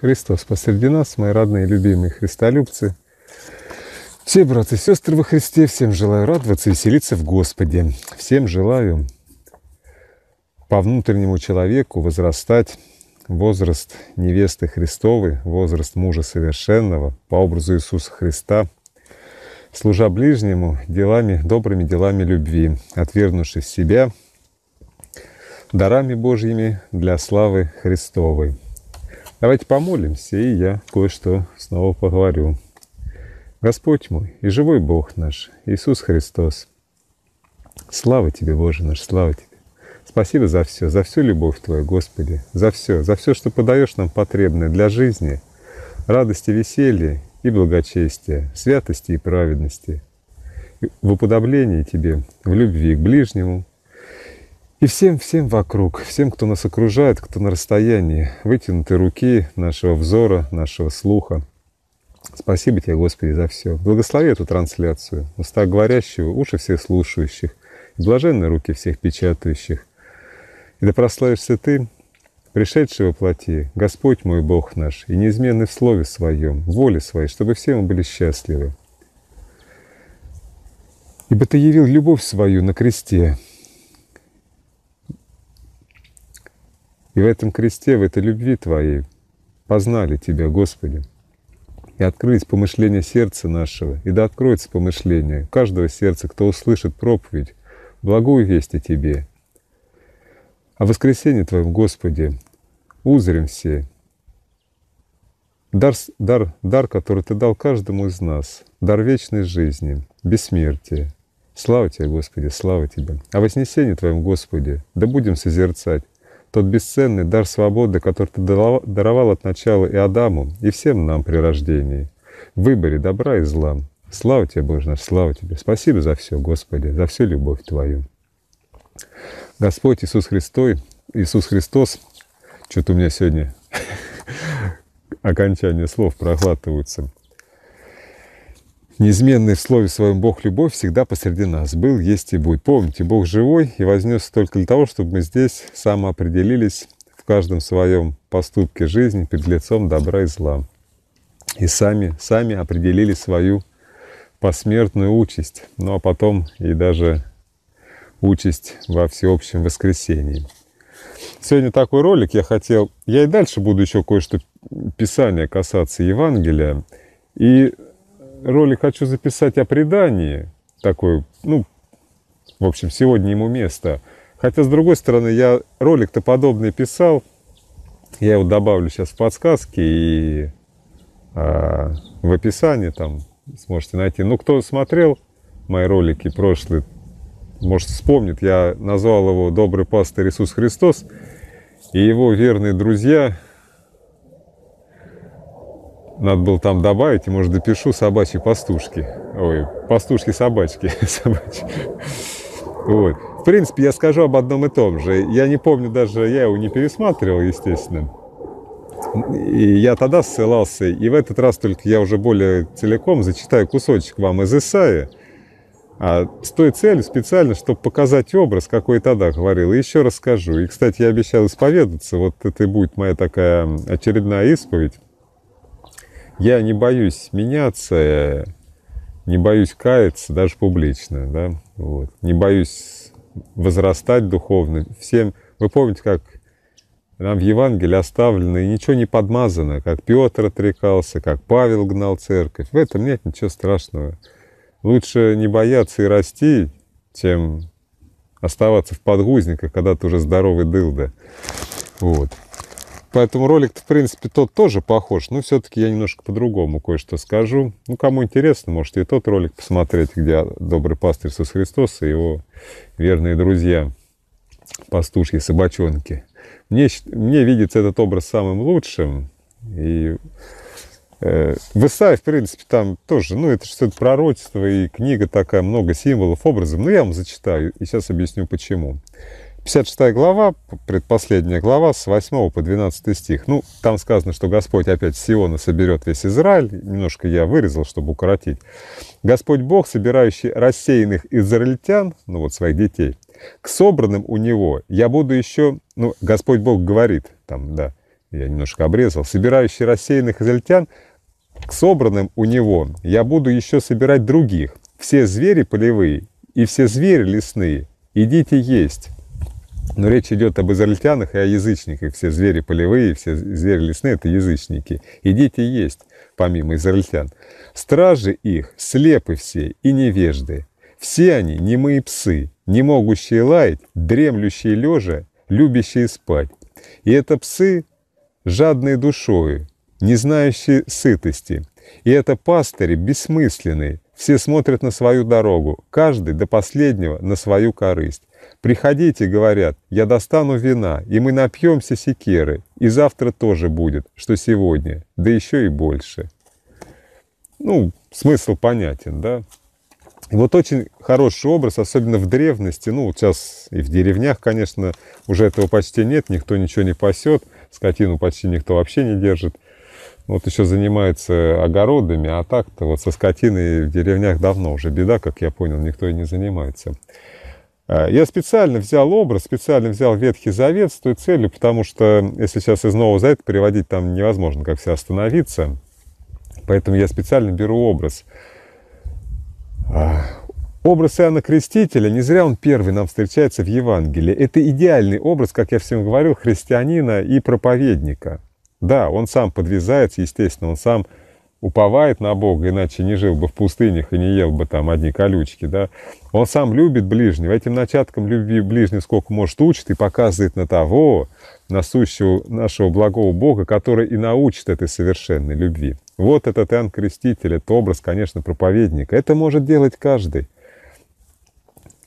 Христос посреди нас, мои родные, и любимые христолюбцы. Все братья и сестры во Христе, всем желаю радоваться и веселиться в Господе. Всем желаю по внутреннему человеку возрастать возраст невесты Христовой, возраст мужа совершенного по образу Иисуса Христа, служа ближнему делами, добрыми делами любви, отвергнувшись себя, дарами Божьими для славы Христовой. Давайте помолимся, и я кое-что снова поговорю. Господь мой и живой Бог наш, Иисус Христос, слава Тебе, Боже наш, слава Тебе. Спасибо за все, за всю любовь Твою, Господи, за все, за все, что подаешь нам потребное для жизни, радости, веселья и благочестия, святости и праведности, в уподоблении Тебе, в любви к ближнему и всем-всем вокруг, всем, кто нас окружает, кто на расстоянии, вытянутой руки, нашего взора, нашего слуха. Спасибо тебе, Господи, за все. Благослови эту трансляцию. Уста говорящего, уши всех слушающих, и блаженные руки всех печатающих. И да прославишься Ты, пришедший во плоти, Господь мой Бог наш, и неизменный в слове своем, в воле своей, чтобы все мы были счастливы. Ибо Ты явил любовь свою на кресте, И в этом кресте, в этой любви Твоей познали Тебя, Господи. И открылись помышления сердца нашего, и да откроется помышление каждого сердца, кто услышит проповедь, благую весть о Тебе. О воскресении Твоем, Господи, узрим все. Дар, дар, дар, который Ты дал каждому из нас, дар вечной жизни, бессмертия. Слава Тебе, Господи, слава Тебе. О вознесении Твоем, Господи, да будем созерцать тот бесценный дар свободы, который ты даровал от начала и Адаму, и всем нам при рождении, в выборе добра и зла. Слава тебе, Боже наш, слава тебе. Спасибо за все, Господи, за всю любовь Твою. Господь Иисус Христой, Иисус Христос, что-то у меня сегодня окончание слов прохватываются. Неизменный в слове своем Бог любовь всегда посреди нас. Был, есть и будет. Помните, Бог живой и вознес только для того, чтобы мы здесь самоопределились в каждом своем поступке жизни перед лицом добра и зла. И сами, сами определили свою посмертную участь, ну а потом и даже участь во всеобщем воскресении. Сегодня такой ролик я хотел... Я и дальше буду еще кое-что писания касаться Евангелия. И ролик хочу записать о предании. Такой, ну, в общем, сегодня ему место. Хотя, с другой стороны, я ролик-то подобный писал. Я его добавлю сейчас в подсказки и а, в описании там сможете найти. Ну, кто смотрел мои ролики прошлые, может, вспомнит. Я назвал его «Добрый пастырь Иисус Христос» и его верные друзья – надо было там добавить, и, может, допишу собачьи пастушки. Ой, пастушки-собачки. собачки. Вот. В принципе, я скажу об одном и том же. Я не помню даже, я его не пересматривал, естественно. И я тогда ссылался, и в этот раз только я уже более целиком зачитаю кусочек вам из Исаия, а с той целью специально, чтобы показать образ, какой тогда говорил. И еще расскажу. И, кстати, я обещал исповедаться. Вот это и будет моя такая очередная исповедь. Я не боюсь меняться, э, не боюсь каяться, даже публично, да, вот. Не боюсь возрастать духовно. Всем, вы помните, как нам в Евангелии оставлено, и ничего не подмазано, как Петр отрекался, как Павел гнал церковь. В этом нет ничего страшного. Лучше не бояться и расти, чем оставаться в подгузниках, когда ты уже здоровый дылда. Вот. Поэтому ролик-то, в принципе, тот тоже похож, но все-таки я немножко по-другому кое-что скажу. Ну, кому интересно, может, и тот ролик посмотреть, где добрый пастырь Иисус Христос и его верные друзья, пастушки, собачонки. Мне, мне видится этот образ самым лучшим. И э, в Исаии, в принципе, там тоже, ну, это что-то пророчество и книга такая, много символов, образов. Но ну, я вам зачитаю и сейчас объясню, почему. Почему? 56 глава, предпоследняя глава, с 8 по 12 стих. Ну, там сказано, что Господь опять с Сиона соберет весь Израиль. Немножко я вырезал, чтобы укоротить. Господь Бог, собирающий рассеянных израильтян, ну вот своих детей, к собранным у него я буду еще... Ну, Господь Бог говорит, там, да, я немножко обрезал. Собирающий рассеянных израильтян, к собранным у него я буду еще собирать других. Все звери полевые и все звери лесные, идите есть но речь идет об израильтянах и о язычниках. Все звери полевые, все звери лесные – это язычники. И дети есть, помимо израильтян. Стражи их слепы все и невежды. Все они немые псы, не могущие лаять, дремлющие лежа, любящие спать. И это псы, жадные душою, не знающие сытости. И это пастыри бессмысленные, все смотрят на свою дорогу, каждый до последнего на свою корысть. «Приходите, — говорят, — я достану вина, и мы напьемся секеры, и завтра тоже будет, что сегодня, да еще и больше». Ну, смысл понятен, да? вот очень хороший образ, особенно в древности, ну, сейчас и в деревнях, конечно, уже этого почти нет, никто ничего не пасет, скотину почти никто вообще не держит. Вот еще занимается огородами, а так-то вот со скотиной в деревнях давно уже беда, как я понял, никто и не занимается. А, я специально взял образ, специально взял Ветхий Завет с той целью, потому что если сейчас из Нового Завета переводить, там невозможно как все остановиться. Поэтому я специально беру образ. А, образ Иоанна Крестителя, не зря он первый нам встречается в Евангелии. Это идеальный образ, как я всем говорил, христианина и проповедника. Да, он сам подвязается, естественно, он сам уповает на Бога, иначе не жил бы в пустынях и не ел бы там одни колючки, да, он сам любит ближнего, этим начатком любви ближнего сколько может учит и показывает на того, на Сущего нашего благого Бога, который и научит этой совершенной любви. Вот этот Иоанн Креститель, это образ, конечно, проповедника. Это может делать каждый.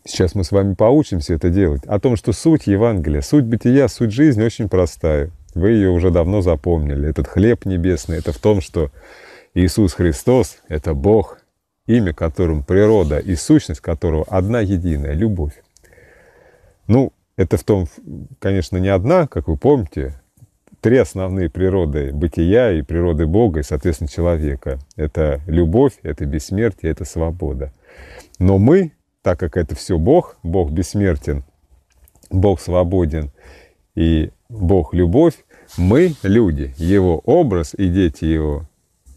Сейчас мы с вами поучимся это делать. О том, что суть Евангелия, суть бытия, суть жизни очень простая. Вы ее уже давно запомнили. Этот хлеб небесный, это в том, что Иисус Христос – это Бог, имя которым природа и сущность которого одна единая – любовь. Ну, это в том, конечно, не одна, как вы помните, три основные природы бытия и природы Бога, и, соответственно, человека. Это любовь, это бессмертие, это свобода. Но мы, так как это все Бог, Бог бессмертен, Бог свободен и Бог любовь, мы люди, Его образ и дети Его,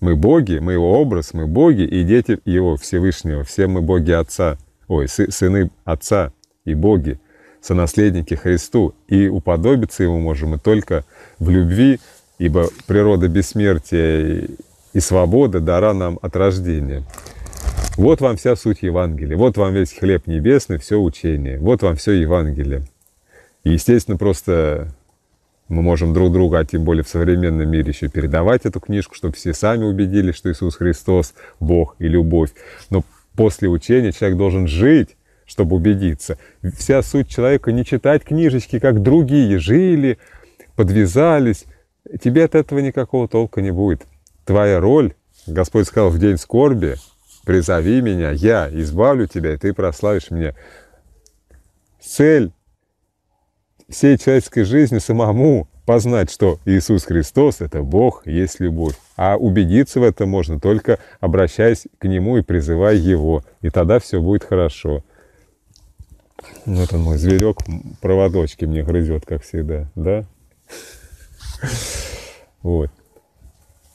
мы боги, мы его образ, мы боги и дети его Всевышнего. Все мы боги Отца, ой, сы, сыны Отца и боги, сонаследники Христу. И уподобиться ему можем мы только в любви, ибо природа бессмертия и свобода дара нам от рождения. Вот вам вся суть Евангелия, вот вам весь хлеб небесный, все учение, вот вам все Евангелие. И, естественно, просто мы можем друг друга, а тем более в современном мире еще передавать эту книжку, чтобы все сами убедились, что Иисус Христос – Бог и любовь. Но после учения человек должен жить, чтобы убедиться. Вся суть человека не читать книжечки, как другие жили, подвязались. Тебе от этого никакого толка не будет. Твоя роль, Господь сказал, в день скорби, призови меня, я избавлю тебя, и ты прославишь меня. Цель всей человеческой жизни самому познать, что Иисус Христос – это Бог, есть любовь. А убедиться в этом можно только обращаясь к Нему и призывая Его. И тогда все будет хорошо. Вот он мой зверек, проводочки мне грызет, как всегда, да? Вот.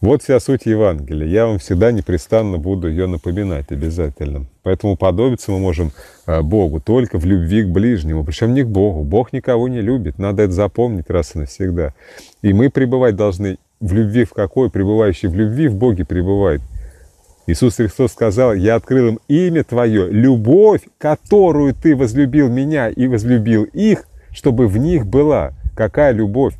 Вот вся суть Евангелия. Я вам всегда непрестанно буду ее напоминать обязательно. Поэтому подобиться мы можем а, Богу только в любви к ближнему. Причем не к Богу. Бог никого не любит. Надо это запомнить раз и навсегда. И мы пребывать должны в любви в какой? Пребывающий в любви в Боге пребывает. Иисус Христос сказал, «Я открыл им имя Твое, любовь, которую Ты возлюбил меня и возлюбил их, чтобы в них была». Какая любовь?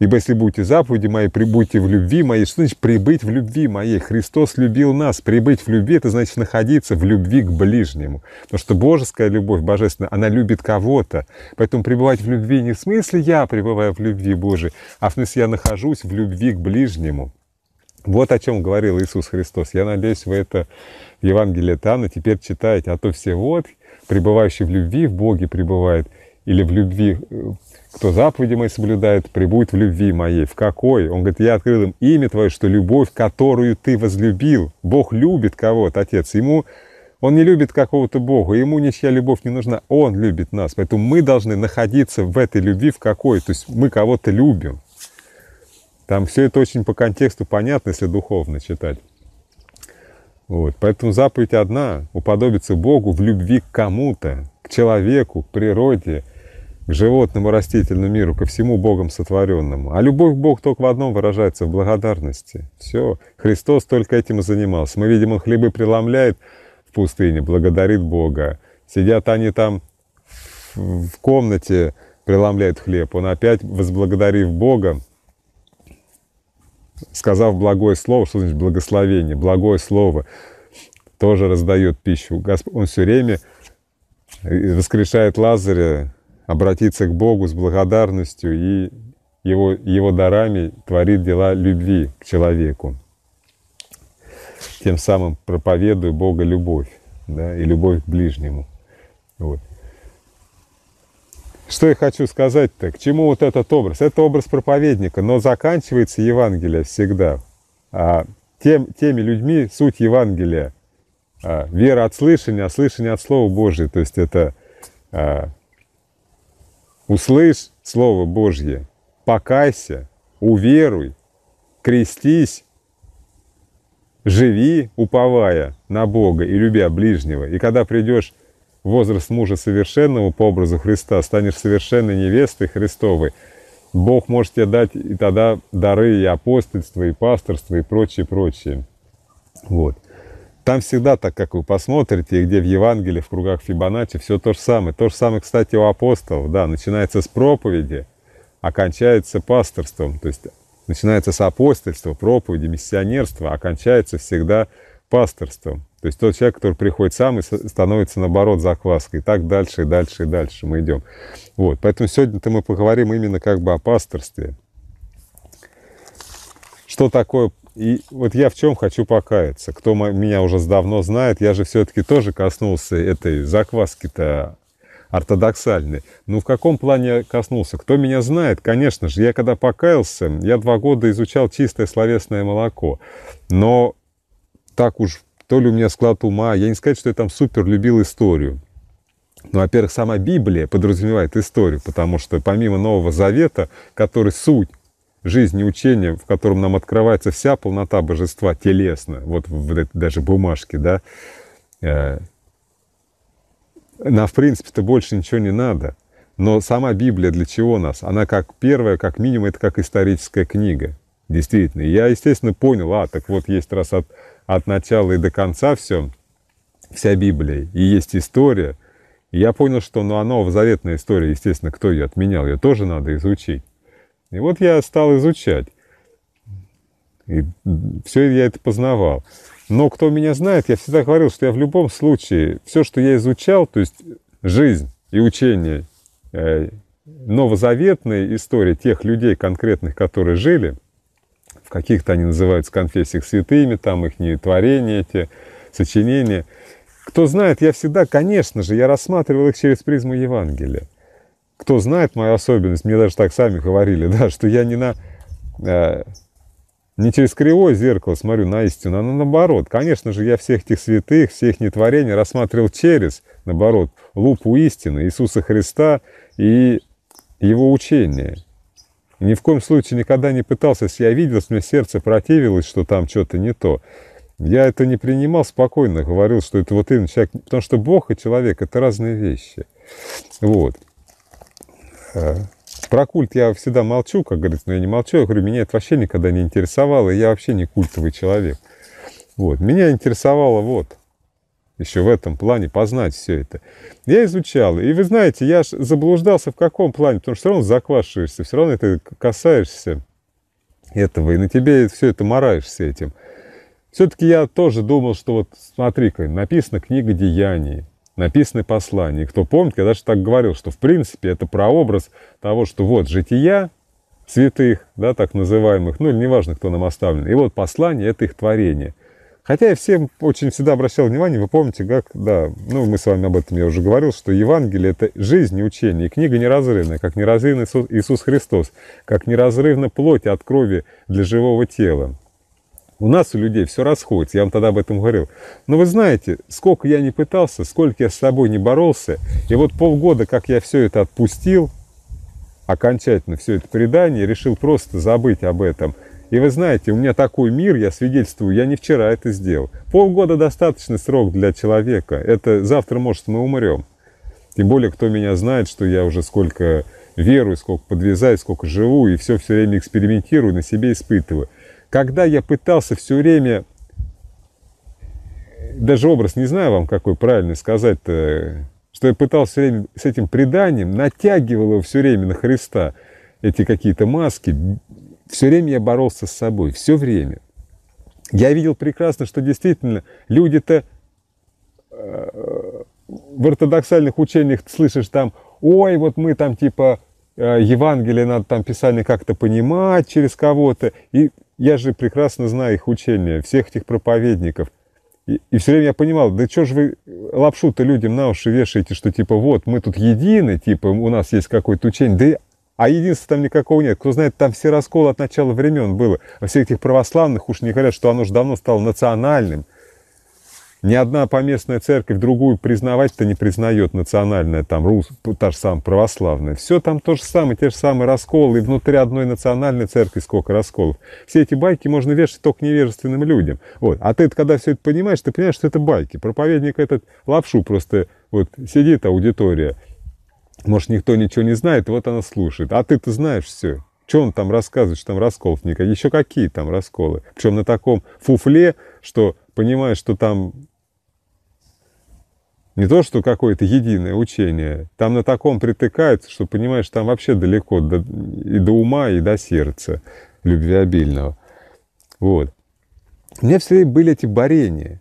Ибо если будете заповеди мои, прибудьте в любви моей. Что значит прибыть в любви моей? Христос любил нас. Прибыть в любви – это значит находиться в любви к ближнему. Потому что божеская любовь, божественная, она любит кого-то. Поэтому пребывать в любви не в смысле «я пребываю в любви Божией», а в смысле «я нахожусь в любви к ближнему». Вот о чем говорил Иисус Христос. Я надеюсь, вы это в Евангелии Тана теперь читаете. А то все вот, пребывающий в любви в Боге пребывает, или в любви э, кто заповеди мои соблюдает, пребудет в любви моей. В какой? Он говорит, я открыл им имя твое, что любовь, которую ты возлюбил. Бог любит кого-то, Отец. Ему он не любит какого-то Бога, ему ничья любовь не нужна, он любит нас. Поэтому мы должны находиться в этой любви в какой, то есть мы кого-то любим. Там все это очень по контексту понятно, если духовно читать. Вот. Поэтому заповедь одна – уподобиться Богу в любви к кому-то, к человеку, к природе, к животному растительному миру, ко всему Богом сотворенному. А любовь к Богу только в одном выражается, в благодарности. Все, Христос только этим и занимался. Мы видим, Он хлебы преломляет в пустыне, благодарит Бога. Сидят они там в комнате, преломляют хлеб. Он опять, возблагодарив Бога, сказав благое слово, что значит благословение, благое слово, тоже раздает пищу. Он все время воскрешает Лазаря, обратиться к Богу с благодарностью и его, его дарами творит дела любви к человеку. Тем самым проповедую Бога любовь да, и любовь к ближнему. Вот. Что я хочу сказать-то? К чему вот этот образ? Это образ проповедника, но заканчивается Евангелие всегда. А тем, теми людьми суть Евангелия. А, вера от слышания, а слышание от Слова Божьего, То есть это а, Услышь Слово Божье, покайся, уверуй, крестись, живи, уповая на Бога и любя ближнего. И когда придешь в возраст мужа совершенного по образу Христа, станешь совершенной невестой Христовой, Бог может тебе дать и тогда дары и апостольство, и пасторство, и прочее, прочее. Вот. Там всегда так, как вы посмотрите, где в Евангелии, в кругах Фибоначчи, все то же самое. То же самое, кстати, у апостолов, да, начинается с проповеди, окончается а пасторством, то есть начинается с апостольства, проповеди, миссионерства, окончается а всегда пасторством. То есть тот человек, который приходит сам и становится, наоборот, закваской. И так дальше, и дальше, и дальше мы идем. Вот. Поэтому сегодня-то мы поговорим именно как бы о пасторстве. Что такое и вот я в чем хочу покаяться. Кто меня уже давно знает, я же все-таки тоже коснулся этой закваски-то ортодоксальный. Ну, в каком плане я коснулся? Кто меня знает? Конечно же, я когда покаялся, я два года изучал чистое словесное молоко. Но так уж, то ли у меня склад ума, я не сказать, что я там супер любил историю. Ну, во-первых, сама Библия подразумевает историю, потому что помимо Нового Завета, который суть жизни учения, в котором нам открывается вся полнота божества телесно, вот в этой даже бумажке, да, э, нам, в принципе-то, больше ничего не надо. Но сама Библия для чего нас? Она как первая, как минимум, это как историческая книга. Действительно. И я, естественно, понял, а, так вот есть раз от, от начала и до конца все, вся Библия, и есть история. И я понял, что ну, она новозаветная история, естественно, кто ее отменял, ее тоже надо изучить. И вот я стал изучать. И все я это познавал. Но кто меня знает, я всегда говорил, что я в любом случае, все, что я изучал, то есть жизнь и учение э, новозаветные истории тех людей конкретных, которые жили, в каких-то они называются конфессиях святыми, там их не творения, эти сочинения. Кто знает, я всегда, конечно же, я рассматривал их через призму Евангелия кто знает мою особенность, мне даже так сами говорили, да, что я не на... Э, не через кривое зеркало смотрю на истину, а наоборот. Конечно же, я всех этих святых, всех нетворений рассматривал через, наоборот, лупу истины Иисуса Христа и Его учение. ни в коем случае никогда не пытался, если я видел, что мне сердце противилось, что там что-то не то. Я это не принимал спокойно, говорил, что это вот именно человек, потому что Бог и человек – это разные вещи. Вот. А, про культ я всегда молчу, как говорится, но я не молчу. Я говорю, меня это вообще никогда не интересовало, я вообще не культовый человек. Вот. Меня интересовало вот, еще в этом плане познать все это. Я изучал. И вы знаете, я ж заблуждался в каком плане, потому что все равно заквашиваешься, все равно ты касаешься этого, и на тебе все это мораешься этим. Все-таки я тоже думал, что вот смотри-ка, написана книга «Деяний», написаны послания. И кто помнит, когда даже так говорил, что в принципе это прообраз того, что вот жития святых, да, так называемых, ну или неважно, кто нам оставлен, и вот послание – это их творение. Хотя я всем очень всегда обращал внимание, вы помните, как, да, ну мы с вами об этом я уже говорил, что Евангелие – это жизнь и учение, и книга неразрывная, как неразрывный Иисус Христос, как неразрывно плоть от крови для живого тела. У нас, у людей, все расходится. Я вам тогда об этом говорил. Но вы знаете, сколько я не пытался, сколько я с собой не боролся. И вот полгода, как я все это отпустил, окончательно все это предание, решил просто забыть об этом. И вы знаете, у меня такой мир, я свидетельствую, я не вчера это сделал. Полгода достаточно срок для человека. Это завтра, может, мы умрем. Тем более, кто меня знает, что я уже сколько верую, сколько подвязаю, сколько живу, и все все время экспериментирую, на себе испытываю когда я пытался все время, даже образ, не знаю вам, какой правильно сказать что я пытался все время с этим преданием, натягивал его все время на Христа, эти какие-то маски, все время я боролся с собой, все время. Я видел прекрасно, что действительно люди-то э, в ортодоксальных учениях слышишь там, ой, вот мы там типа э, Евангелие надо там писание как-то понимать через кого-то. И я же прекрасно знаю их учение, всех этих проповедников. И, и все время я понимал, да что же вы э, лапшу-то людям на уши вешаете, что типа вот, мы тут едины, типа у нас есть какое-то учение. Да а единства там никакого нет. Кто знает, там все расколы от начала времен было. А всех этих православных уж не говорят, что оно же давно стало национальным. Ни одна поместная церковь другую признавать-то не признает, национальная там, рус, та же самая православная. Все там то же самое, те же самые расколы, и внутри одной национальной церкви сколько расколов. Все эти байки можно вешать только невежественным людям. Вот. А ты когда все это понимаешь, ты понимаешь, что это байки. Проповедник этот лапшу просто, вот сидит аудитория, может, никто ничего не знает, и вот она слушает. А ты-то знаешь все. Что он там рассказывает, что там расколов никак? Еще какие там расколы? Причем на таком фуфле, что понимаешь, что там не то, что какое-то единое учение, там на таком притыкается, что понимаешь, там вообще далеко до, и до ума, и до сердца любвеобильного. Вот. У меня все время были эти борения.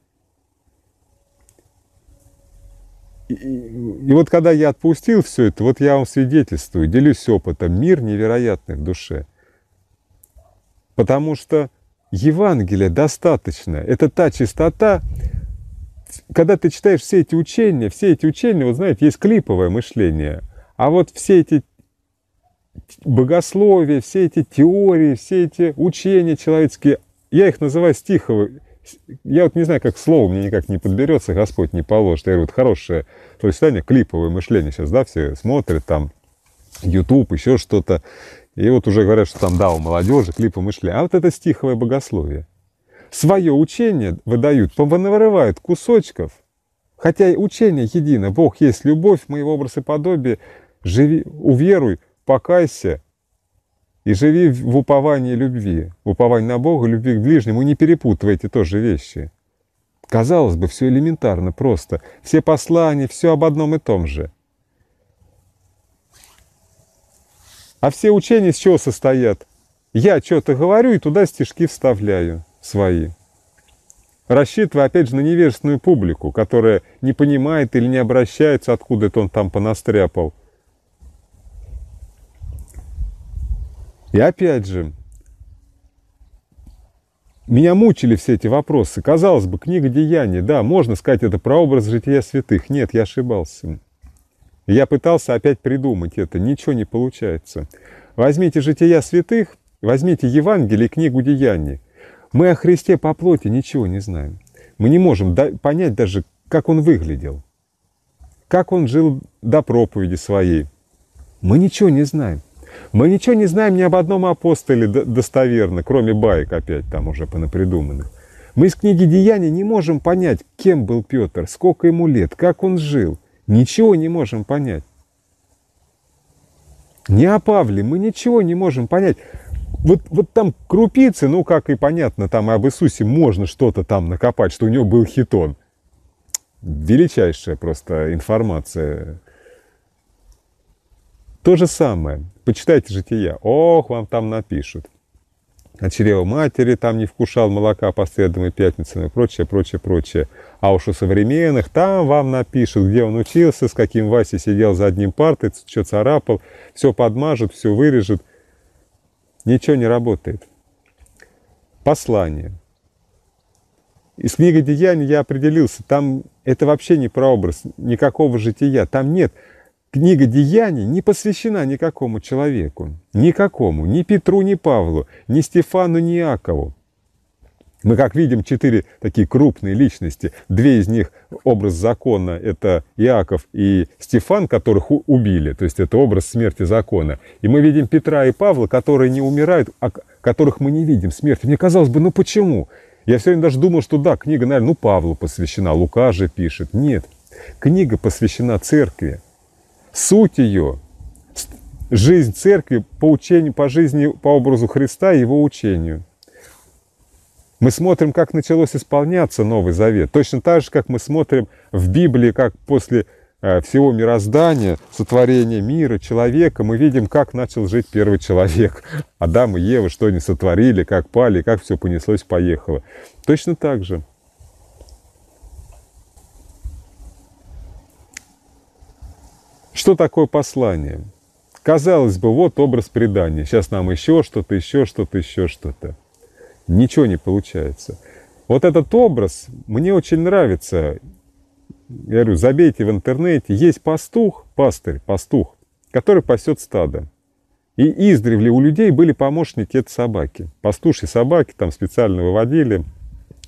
И, и, и вот когда я отпустил все это, вот я вам свидетельствую, делюсь опытом, мир невероятный в душе. Потому что Евангелия достаточно. Это та чистота, когда ты читаешь все эти учения, все эти учения, вот знаете, есть клиповое мышление, а вот все эти богословия, все эти теории, все эти учения человеческие, я их называю стиховые, я вот не знаю, как слово мне никак не подберется, Господь не положит. Я говорю, вот хорошее то словосочетание, клиповое мышление сейчас, да, все смотрят там, YouTube, еще что-то. И вот уже говорят, что там, да, у молодежи клипы мышли. А вот это стиховое богословие. Свое учение выдают, понарывают кусочков. Хотя и учение едино. Бог есть любовь, мы образы подобие. Живи, уверуй, покайся и живи в уповании любви. Упование на Бога, любви к ближнему. Не перепутывай эти тоже вещи. Казалось бы, все элементарно, просто. Все послания, все об одном и том же. А все учения с чего состоят? Я что-то говорю и туда стишки вставляю свои. Рассчитывая, опять же, на невежественную публику, которая не понимает или не обращается, откуда это он там понастряпал. И опять же, меня мучили все эти вопросы. Казалось бы, книга «Деяния», да, можно сказать, это про образ жития святых. Нет, я ошибался. Я пытался опять придумать это, ничего не получается. Возьмите «Жития святых», возьмите Евангелие и книгу «Деяний». Мы о Христе по плоти ничего не знаем. Мы не можем понять даже, как он выглядел, как он жил до проповеди своей. Мы ничего не знаем. Мы ничего не знаем ни об одном апостоле достоверно, кроме баек опять там уже понапридуманных. Мы из книги «Деяний» не можем понять, кем был Петр, сколько ему лет, как он жил – ничего не можем понять. Не о Павле мы ничего не можем понять. Вот, вот там крупицы, ну, как и понятно, там и об Иисусе можно что-то там накопать, что у него был хитон. Величайшая просто информация. То же самое. Почитайте жития. Ох, вам там напишут от а чрева матери там не вкушал молока посредом и пятницам и прочее, прочее, прочее. А уж у современных там вам напишут, где он учился, с каким Вася сидел за одним партой, что царапал, все подмажут, все вырежут, Ничего не работает. Послание. Из книги «Деяний» я определился, там это вообще не прообраз, никакого жития, там нет – Книга «Деяний» не посвящена никакому человеку, никакому, ни Петру, ни Павлу, ни Стефану, ни Иакову. Мы, как видим, четыре такие крупные личности. Две из них образ закона – это Иаков и Стефан, которых убили, то есть это образ смерти закона. И мы видим Петра и Павла, которые не умирают, а которых мы не видим смерти. Мне казалось бы, ну почему? Я все время даже думал, что да, книга, наверное, ну Павлу посвящена, Лука же пишет. Нет, книга посвящена церкви суть ее, жизнь церкви по, учению, по жизни, по образу Христа и его учению. Мы смотрим, как началось исполняться Новый Завет. Точно так же, как мы смотрим в Библии, как после э, всего мироздания, сотворения мира, человека, мы видим, как начал жить первый человек. Адам и Ева, что они сотворили, как пали, как все понеслось, поехало. Точно так же. Что такое послание? Казалось бы, вот образ предания. Сейчас нам еще что-то, еще что-то, еще что-то. Ничего не получается. Вот этот образ мне очень нравится. Я говорю, забейте в интернете. Есть пастух, пастырь, пастух, который пасет стадо. И издревле у людей были помощники от собаки. Пастушьи собаки там специально выводили,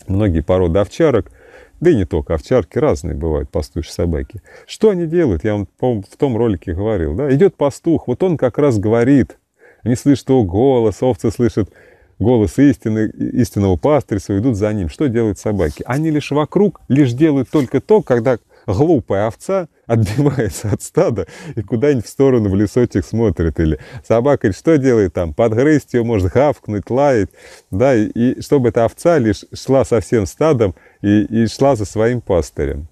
многие породы овчарок – да и не только, овчарки разные бывают, пастушьи собаки. Что они делают? Я вам, по в том ролике говорил, да? Идет пастух, вот он как раз говорит. Они слышат его голос, овцы слышат голос истины, истинного пастыря своего, идут за ним. Что делают собаки? Они лишь вокруг, лишь делают только то, когда глупая овца – отбивается от стада и куда-нибудь в сторону в лесочек смотрит. Или собака или что делает там? Подгрызть ее, может, гавкнуть, лаять. Да, и, и чтобы эта овца лишь шла со всем стадом и, и шла за своим пастырем.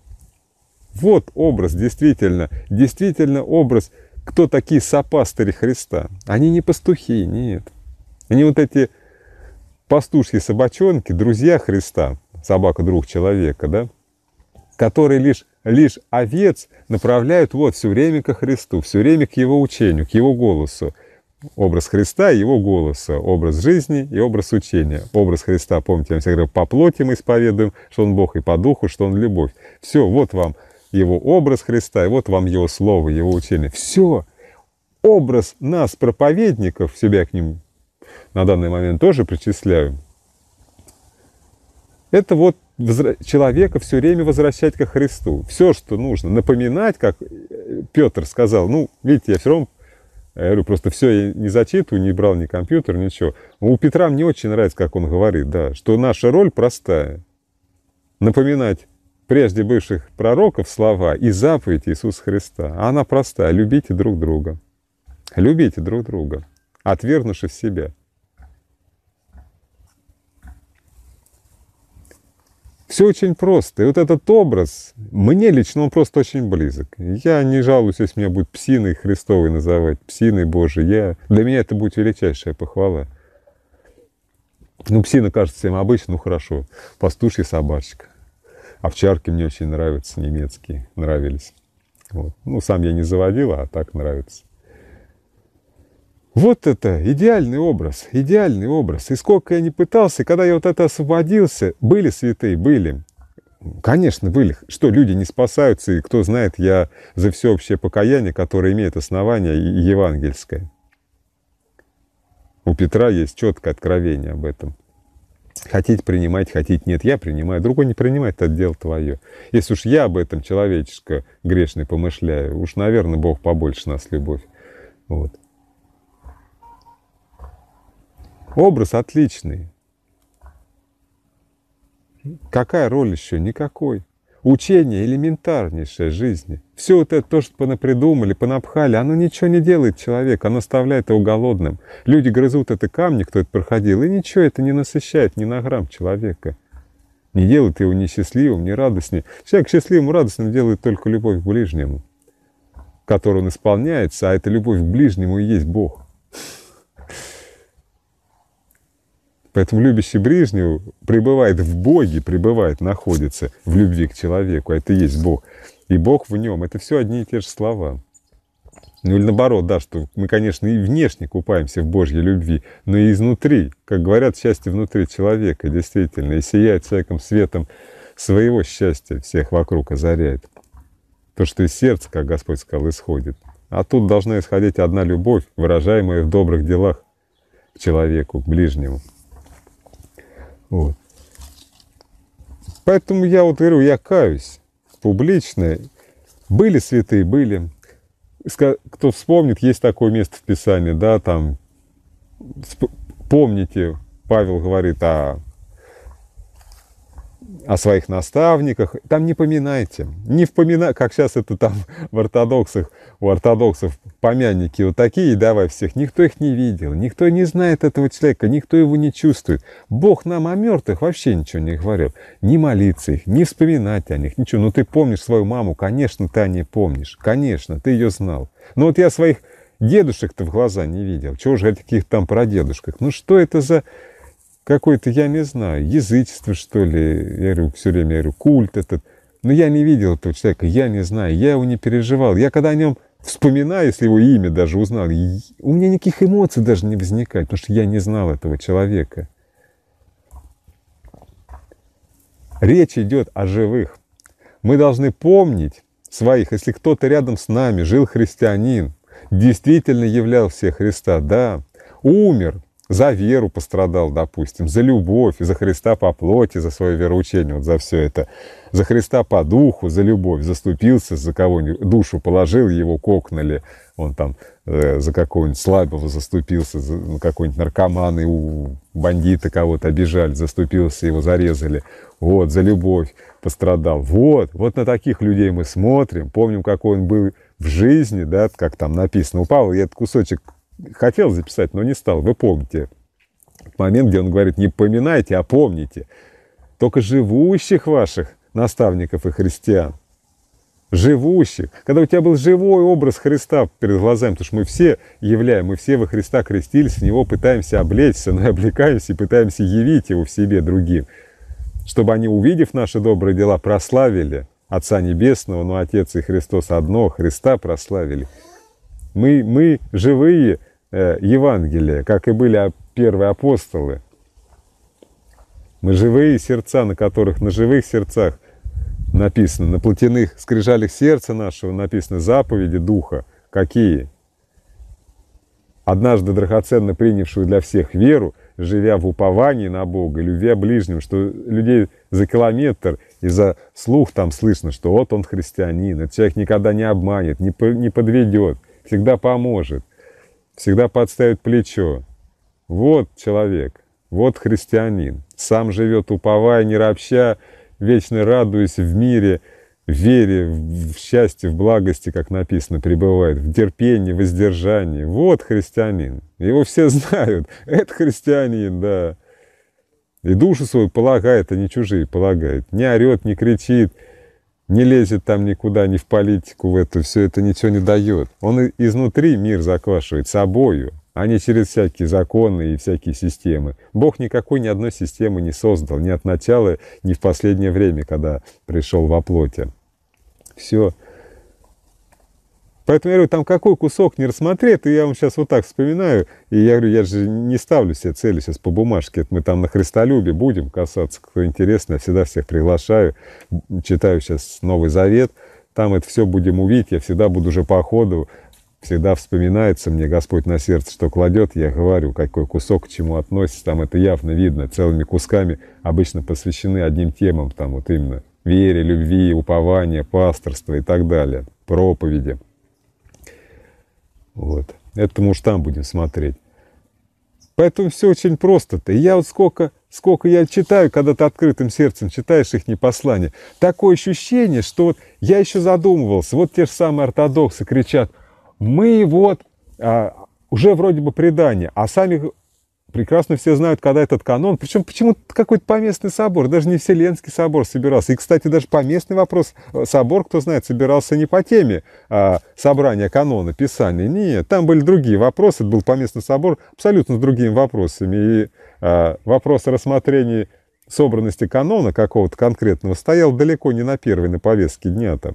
Вот образ, действительно, действительно образ, кто такие сопастыри Христа. Они не пастухи, нет. Они вот эти пастушьи собачонки, друзья Христа, собака друг человека, да, которые лишь лишь овец направляют вот все время ко Христу, все время к Его учению, к Его голосу. Образ Христа и Его голоса, образ жизни и образ учения. Образ Христа, помните, я всегда говорю, по плоти мы исповедуем, что Он Бог, и по духу, что Он любовь. Все, вот вам Его образ Христа, и вот вам Его слово, Его учение. Все. Образ нас, проповедников, себя к ним на данный момент тоже причисляю, это вот человека все время возвращать ко Христу. Все, что нужно, напоминать, как э, Петр сказал, ну, видите, я все равно, э, я говорю, просто все я не зачитываю, не брал ни компьютер, ничего. Но у Петра мне очень нравится, как он говорит, да, что наша роль простая. Напоминать прежде бывших пророков слова и заповедь Иисуса Христа. А она простая. Любите друг друга. Любите друг друга, отвергнувши себя. Все очень просто. И вот этот образ, мне лично он просто очень близок. Я не жалуюсь, если меня будут псиной Христовой называть, псиной Божией. Я... Для меня это будет величайшая похвала. Ну, псина кажется всем обычным, ну хорошо. Пастушья собачка. Овчарки мне очень нравятся, немецкие, нравились. Вот. Ну, сам я не заводил, а так нравится. Вот это идеальный образ, идеальный образ. И сколько я не пытался, когда я вот это освободился, были святые, были. Конечно, были. Что, люди не спасаются, и кто знает, я за всеобщее покаяние, которое имеет основание и евангельское. У Петра есть четкое откровение об этом. Хотите принимать, хотите нет. Я принимаю, другой не принимает, это дело твое. Если уж я об этом человеческо грешный помышляю, уж, наверное, Бог побольше нас любовь. Вот. Образ отличный. Какая роль еще? Никакой. Учение элементарнейшее жизни. Все вот это, то, что понапридумали, понапхали, оно ничего не делает человека, оно оставляет его голодным. Люди грызут это камни, кто это проходил, и ничего это не насыщает ни на грамм человека. Не делает его ни счастливым, ни радостнее. Человек счастливым, радостным делает только любовь к ближнему, которую он исполняется, а эта любовь к ближнему и есть Бог. Поэтому любящий ближнего пребывает в Боге, пребывает, находится в любви к человеку. А это и есть Бог. И Бог в нем. Это все одни и те же слова. Ну или наоборот, да, что мы, конечно, и внешне купаемся в Божьей любви, но и изнутри, как говорят, счастье внутри человека, действительно, и сияет человеком светом своего счастья, всех вокруг озаряет. То, что из сердца, как Господь сказал, исходит. А тут должна исходить одна любовь, выражаемая в добрых делах к человеку, к ближнему. Вот. Поэтому я вот говорю, я каюсь публично. Были святые, были. Кто вспомнит, есть такое место в Писании, да, там, помните, Павел говорит о о своих наставниках, там не поминайте. Не вспоминай, как сейчас это там в ортодоксах, у ортодоксов помянники вот такие, давай всех. Никто их не видел, никто не знает этого человека, никто его не чувствует. Бог нам о мертвых вообще ничего не говорил. Не молиться их, не вспоминать о них, ничего. но ну, ты помнишь свою маму, конечно, ты о ней помнишь, конечно, ты ее знал. Но вот я своих дедушек-то в глаза не видел. Чего же о каких там прадедушках? Ну что это за какой-то, я не знаю, язычество, что ли, я говорю, все время я говорю, культ этот. Но я не видел этого человека, я не знаю, я его не переживал. Я когда о нем вспоминаю, если его имя даже узнал, у меня никаких эмоций даже не возникает, потому что я не знал этого человека. Речь идет о живых. Мы должны помнить своих, если кто-то рядом с нами жил христианин, действительно являл все Христа, да, умер, за веру пострадал, допустим, за любовь, за Христа по плоти, за свое вероучение, вот за все это, за Христа по духу, за любовь, заступился за кого-нибудь, душу положил, его кокнули, он там э, за какого-нибудь слабого заступился, за ну, какой-нибудь наркоман, и у бандита кого-то обижали, заступился, его зарезали, вот, за любовь пострадал, вот, вот на таких людей мы смотрим, помним, какой он был в жизни, да, как там написано, у Павла я этот кусочек хотел записать, но не стал. Вы помните момент, где он говорит, не поминайте, а помните. Только живущих ваших наставников и христиан. Живущих. Когда у тебя был живой образ Христа перед глазами, потому что мы все являем, мы все во Христа крестились, в Него пытаемся облечься, но и облекаемся и пытаемся явить Его в себе другим. Чтобы они, увидев наши добрые дела, прославили Отца Небесного, но Отец и Христос одно, Христа прославили. Мы, мы живые, Э, Евангелие, как и были первые апостолы. Мы живые сердца, на которых, на живых сердцах написано, на плотяных скрижалях сердца нашего написано заповеди Духа. Какие? Однажды драгоценно принявшую для всех веру, живя в уповании на Бога, любя ближним, что людей за километр и за слух там слышно, что вот он христианин, этот человек никогда не обманет, не подведет, всегда поможет – всегда подставит плечо. Вот человек, вот христианин, сам живет уповая, не ропща, вечно радуясь в мире, в вере, в счастье, в благости, как написано, пребывает, в терпении, воздержании. Вот христианин. Его все знают. Это христианин, да. И душу свою полагает, а не чужие полагает. Не орет, не кричит, не лезет там никуда, ни в политику, в это, все это ничего не дает. Он изнутри мир заквашивает собою, а не через всякие законы и всякие системы. Бог никакой ни одной системы не создал, ни от начала, ни в последнее время, когда пришел во плоти. Все Поэтому я говорю, там какой кусок не рассмотреть, и я вам сейчас вот так вспоминаю, и я говорю, я же не ставлю себе цели сейчас по бумажке, это мы там на христолюбе будем касаться, кто интересно, я всегда всех приглашаю, читаю сейчас Новый Завет, там это все будем увидеть, я всегда буду уже по ходу, всегда вспоминается мне Господь на сердце, что кладет, я говорю, какой кусок к чему относится, там это явно видно, целыми кусками обычно посвящены одним темам, там вот именно вере, любви, упование, пасторство и так далее, проповеди. Вот. Это мы уж там будем смотреть. Поэтому все очень просто-то. я вот сколько, сколько я читаю, когда ты открытым сердцем читаешь их послания, такое ощущение, что вот я еще задумывался, вот те же самые ортодоксы кричат, мы вот а, уже вроде бы предание, а сами прекрасно все знают, когда этот канон. Причем почему-то какой-то поместный собор, даже не Вселенский собор собирался. И, кстати, даже поместный вопрос, э, собор, кто знает, собирался не по теме а, собрания канона, писания. Нет, там были другие вопросы, это был поместный собор абсолютно с другими вопросами. И а, вопрос рассмотрения рассмотрении собранности канона какого-то конкретного стоял далеко не на первой, на повестке дня там.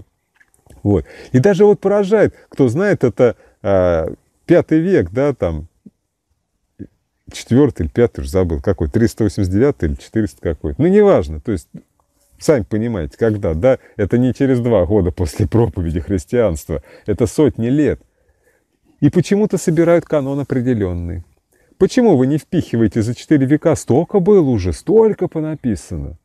Вот. И даже вот поражает, кто знает, это а, пятый век, да, там, четвертый или пятый, уже забыл, какой, 389 или 400 какой-то, ну, неважно, то есть, сами понимаете, когда, да, это не через два года после проповеди христианства, это сотни лет, и почему-то собирают канон определенный. Почему вы не впихиваете за четыре века? Столько было уже, столько понаписано.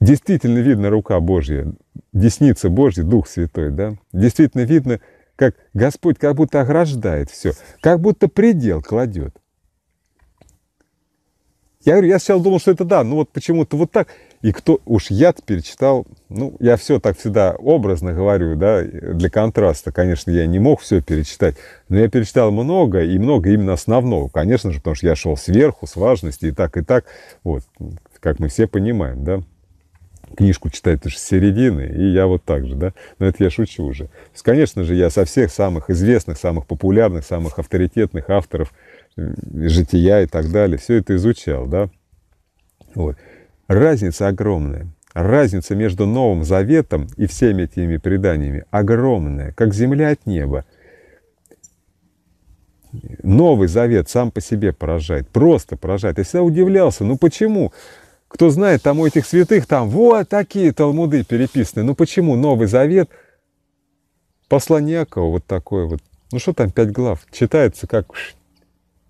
Действительно видно рука Божья, десница Божья, Дух Святой, да? Действительно видно, как Господь как будто ограждает все, как будто предел кладет. Я говорю, я сначала думал, что это да, но вот почему-то вот так. И кто уж я перечитал, ну, я все так всегда образно говорю, да, для контраста, конечно, я не мог все перечитать, но я перечитал много, и много именно основного, конечно же, потому что я шел сверху, с важности, и так, и так, вот, как мы все понимаем, да книжку читать тоже с середины, и я вот так же, да. Но это я шучу уже. То есть, конечно же, я со всех самых известных, самых популярных, самых авторитетных авторов жития и так далее, все это изучал, да. Вот. Разница огромная. Разница между Новым Заветом и всеми этими преданиями огромная, как земля от неба. Новый Завет сам по себе поражает, просто поражает. Я всегда удивлялся, ну почему? Кто знает, там у этих святых там вот такие талмуды переписаны. Ну почему Новый Завет? Послание Якова вот такое вот. Ну что там пять глав? Читается как...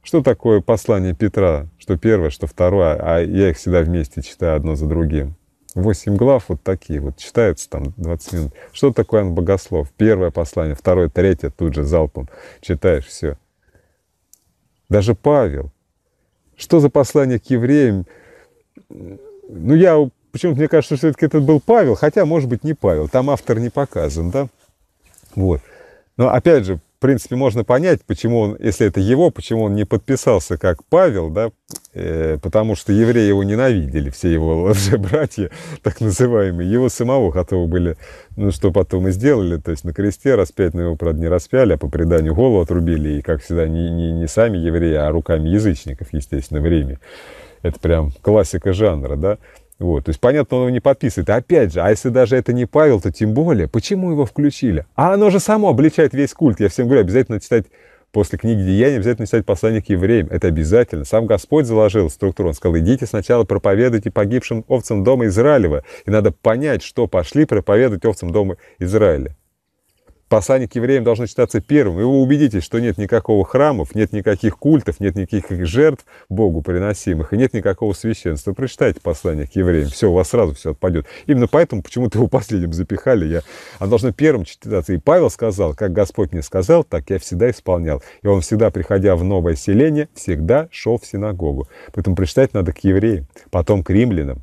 Что такое послание Петра? Что первое, что второе, а я их всегда вместе читаю одно за другим. Восемь глав вот такие, вот читаются там 20 минут. Что такое он богослов? Первое послание, второе, третье, тут же залпом читаешь все. Даже Павел. Что за послание к евреям? ну, я почему-то мне кажется, что все-таки это был Павел, хотя, может быть, не Павел, там автор не показан, да? Вот. Но, опять же, в принципе, можно понять, почему он, если это его, почему он не подписался как Павел, да, э, потому что евреи его ненавидели, все его братья, так называемые, его самого готовы были, ну, что потом и сделали, то есть на кресте распять, но его, правда, не распяли, а по преданию голову отрубили, и, как всегда, не, не, не сами евреи, а руками язычников, естественно, в Риме. Это прям классика жанра, да? Вот, то есть, понятно, он его не подписывает. Опять же, а если даже это не Павел, то тем более, почему его включили? А оно же само обличает весь культ. Я всем говорю, обязательно читать после книги «Деяния», обязательно читать послание к евреям. Это обязательно. Сам Господь заложил структуру. Он сказал, идите сначала проповедуйте погибшим овцам дома Израилева. И надо понять, что пошли проповедовать овцам дома Израиля послание к евреям должно читаться первым, и вы убедитесь, что нет никакого храмов, нет никаких культов, нет никаких жертв Богу приносимых, и нет никакого священства. Прочитайте послание к евреям, все, у вас сразу все отпадет. Именно поэтому почему-то его последним запихали, я, оно должно первым читаться. И Павел сказал, как Господь мне сказал, так я всегда исполнял. И он всегда, приходя в новое селение, всегда шел в синагогу. Поэтому прочитать надо к евреям, потом к римлянам,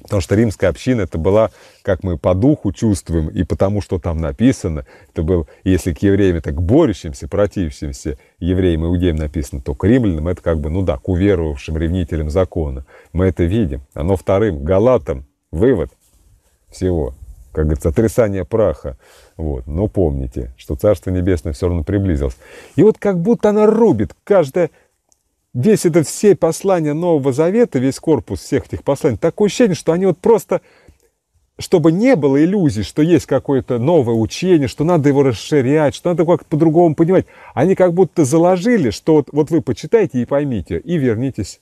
Потому что римская община это была, как мы по духу чувствуем, и потому что там написано, это был, если к евреям это к борющимся, противящимся евреям и иудеям написано, то к римлянам это как бы, ну да, к уверовавшим ревнителям закона. Мы это видим. Оно а вторым, галатам, вывод всего. Как говорится, отрисание праха. Вот. Но помните, что Царство Небесное все равно приблизилось. И вот как будто она рубит каждое весь этот все послания Нового Завета, весь корпус всех этих посланий, такое ощущение, что они вот просто, чтобы не было иллюзий, что есть какое-то новое учение, что надо его расширять, что надо как-то по-другому понимать, они как будто заложили, что вот, вот вы почитайте и поймите, и вернитесь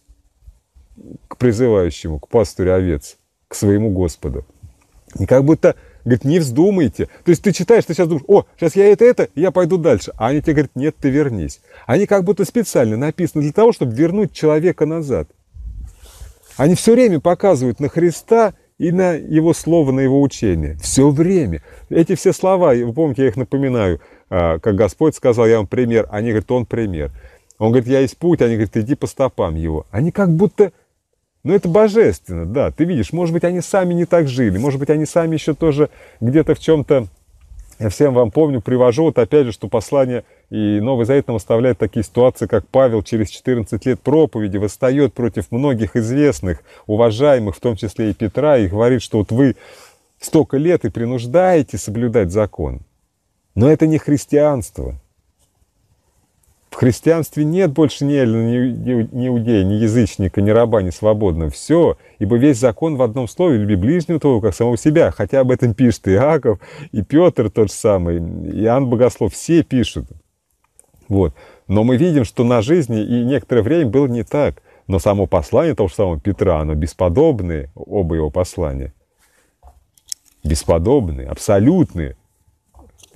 к призывающему, к пастырю овец, к своему Господу. И как будто Говорит, не вздумайте. То есть ты читаешь, ты сейчас думаешь, о, сейчас я это, это, я пойду дальше. А они тебе говорят, нет, ты вернись. Они как будто специально написаны для того, чтобы вернуть человека назад. Они все время показывают на Христа и на его слово, на его учение. Все время. Эти все слова, вы помните, я их напоминаю, а, как Господь сказал, я вам пример. Они говорят, он пример. Он говорит, я есть путь. Они говорят, иди по стопам его. Они как будто но ну, это божественно, да. Ты видишь, может быть, они сами не так жили, может быть, они сами еще тоже где-то в чем-то... Я всем вам помню, привожу, вот опять же, что послание и Новый Завет нам оставляет такие ситуации, как Павел через 14 лет проповеди восстает против многих известных, уважаемых, в том числе и Петра, и говорит, что вот вы столько лет и принуждаете соблюдать закон. Но это не христианство. В христианстве нет больше ни эллина, ни, ни иудея, ни язычника, ни раба, ни свободного. Все, ибо весь закон в одном слове – люби ближнего того, как самого себя. Хотя об этом пишет и Иаков, и Петр тот же самый, и Иоанн Богослов. Все пишут. Вот. Но мы видим, что на жизни и некоторое время было не так. Но само послание того же самого Петра, оно бесподобное, оба его послания. Бесподобные, абсолютные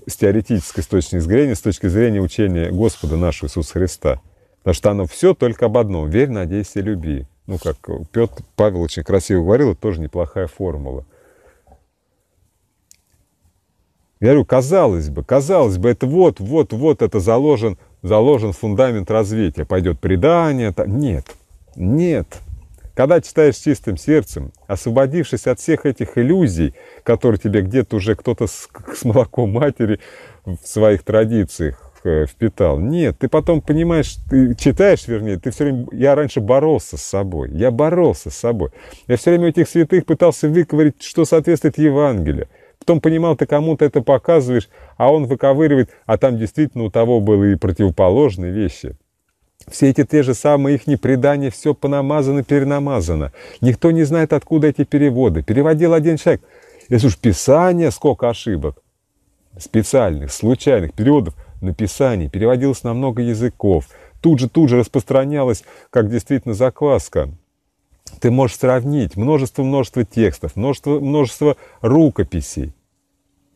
с теоретической с точки зрения, с точки зрения учения Господа нашего Иисуса Христа. Потому что оно все только об одном – верь, надейся, люби. Ну, как Петр Павел очень красиво говорил, это тоже неплохая формула. Я говорю, казалось бы, казалось бы, это вот, вот, вот, это заложен, заложен фундамент развития. Пойдет предание. Там. Нет, нет, когда читаешь чистым сердцем, освободившись от всех этих иллюзий, которые тебе где-то уже кто-то с, с молоком матери в своих традициях э, впитал. Нет, ты потом понимаешь, ты читаешь, вернее, ты все время, я раньше боролся с собой, я боролся с собой. Я все время у этих святых пытался выковырить, что соответствует Евангелию. Потом понимал, ты кому-то это показываешь, а он выковыривает, а там действительно у того были и противоположные вещи. Все эти те же самые их предания, все понамазано-перенамазано. Никто не знает, откуда эти переводы. Переводил один человек. Если уж писание, сколько ошибок. Специальных, случайных переводов на писание. Переводилось на много языков. Тут же, тут же распространялось, как действительно закваска. Ты можешь сравнить множество-множество текстов, множество-множество рукописей.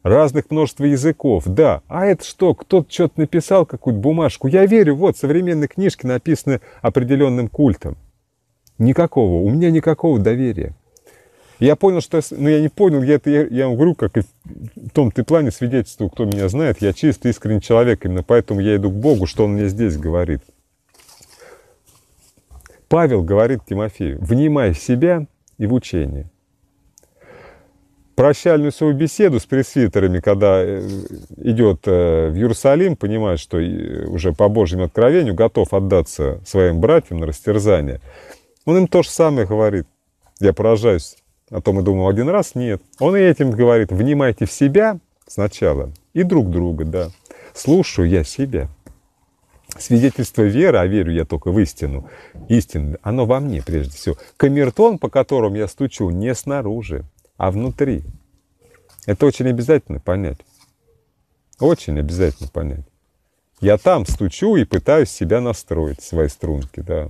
Разных множество языков, да. А это что, кто-то что-то написал, какую-то бумажку? Я верю, вот, современные книжки написаны определенным культом. Никакого, у меня никакого доверия. Я понял, что... Ну, я не понял, я, это, я, я вам говорю, как и в том ты -то плане свидетельствую, кто меня знает, я чистый, искренний человек, именно поэтому я иду к Богу, что Он мне здесь говорит. Павел говорит Тимофею, внимай себя и в учение прощальную свою беседу с пресвитерами, когда э, идет э, в Иерусалим, понимает, что э, уже по Божьему откровению готов отдаться своим братьям на растерзание, он им то же самое говорит. Я поражаюсь, о а том и думал один раз, нет. Он и этим говорит, внимайте в себя сначала и друг друга, да. Слушаю я себя. Свидетельство веры, а верю я только в истину, истинно, оно во мне прежде всего. Камертон, по которому я стучу, не снаружи, а внутри. Это очень обязательно понять. Очень обязательно понять. Я там стучу и пытаюсь себя настроить, свои струнки, да.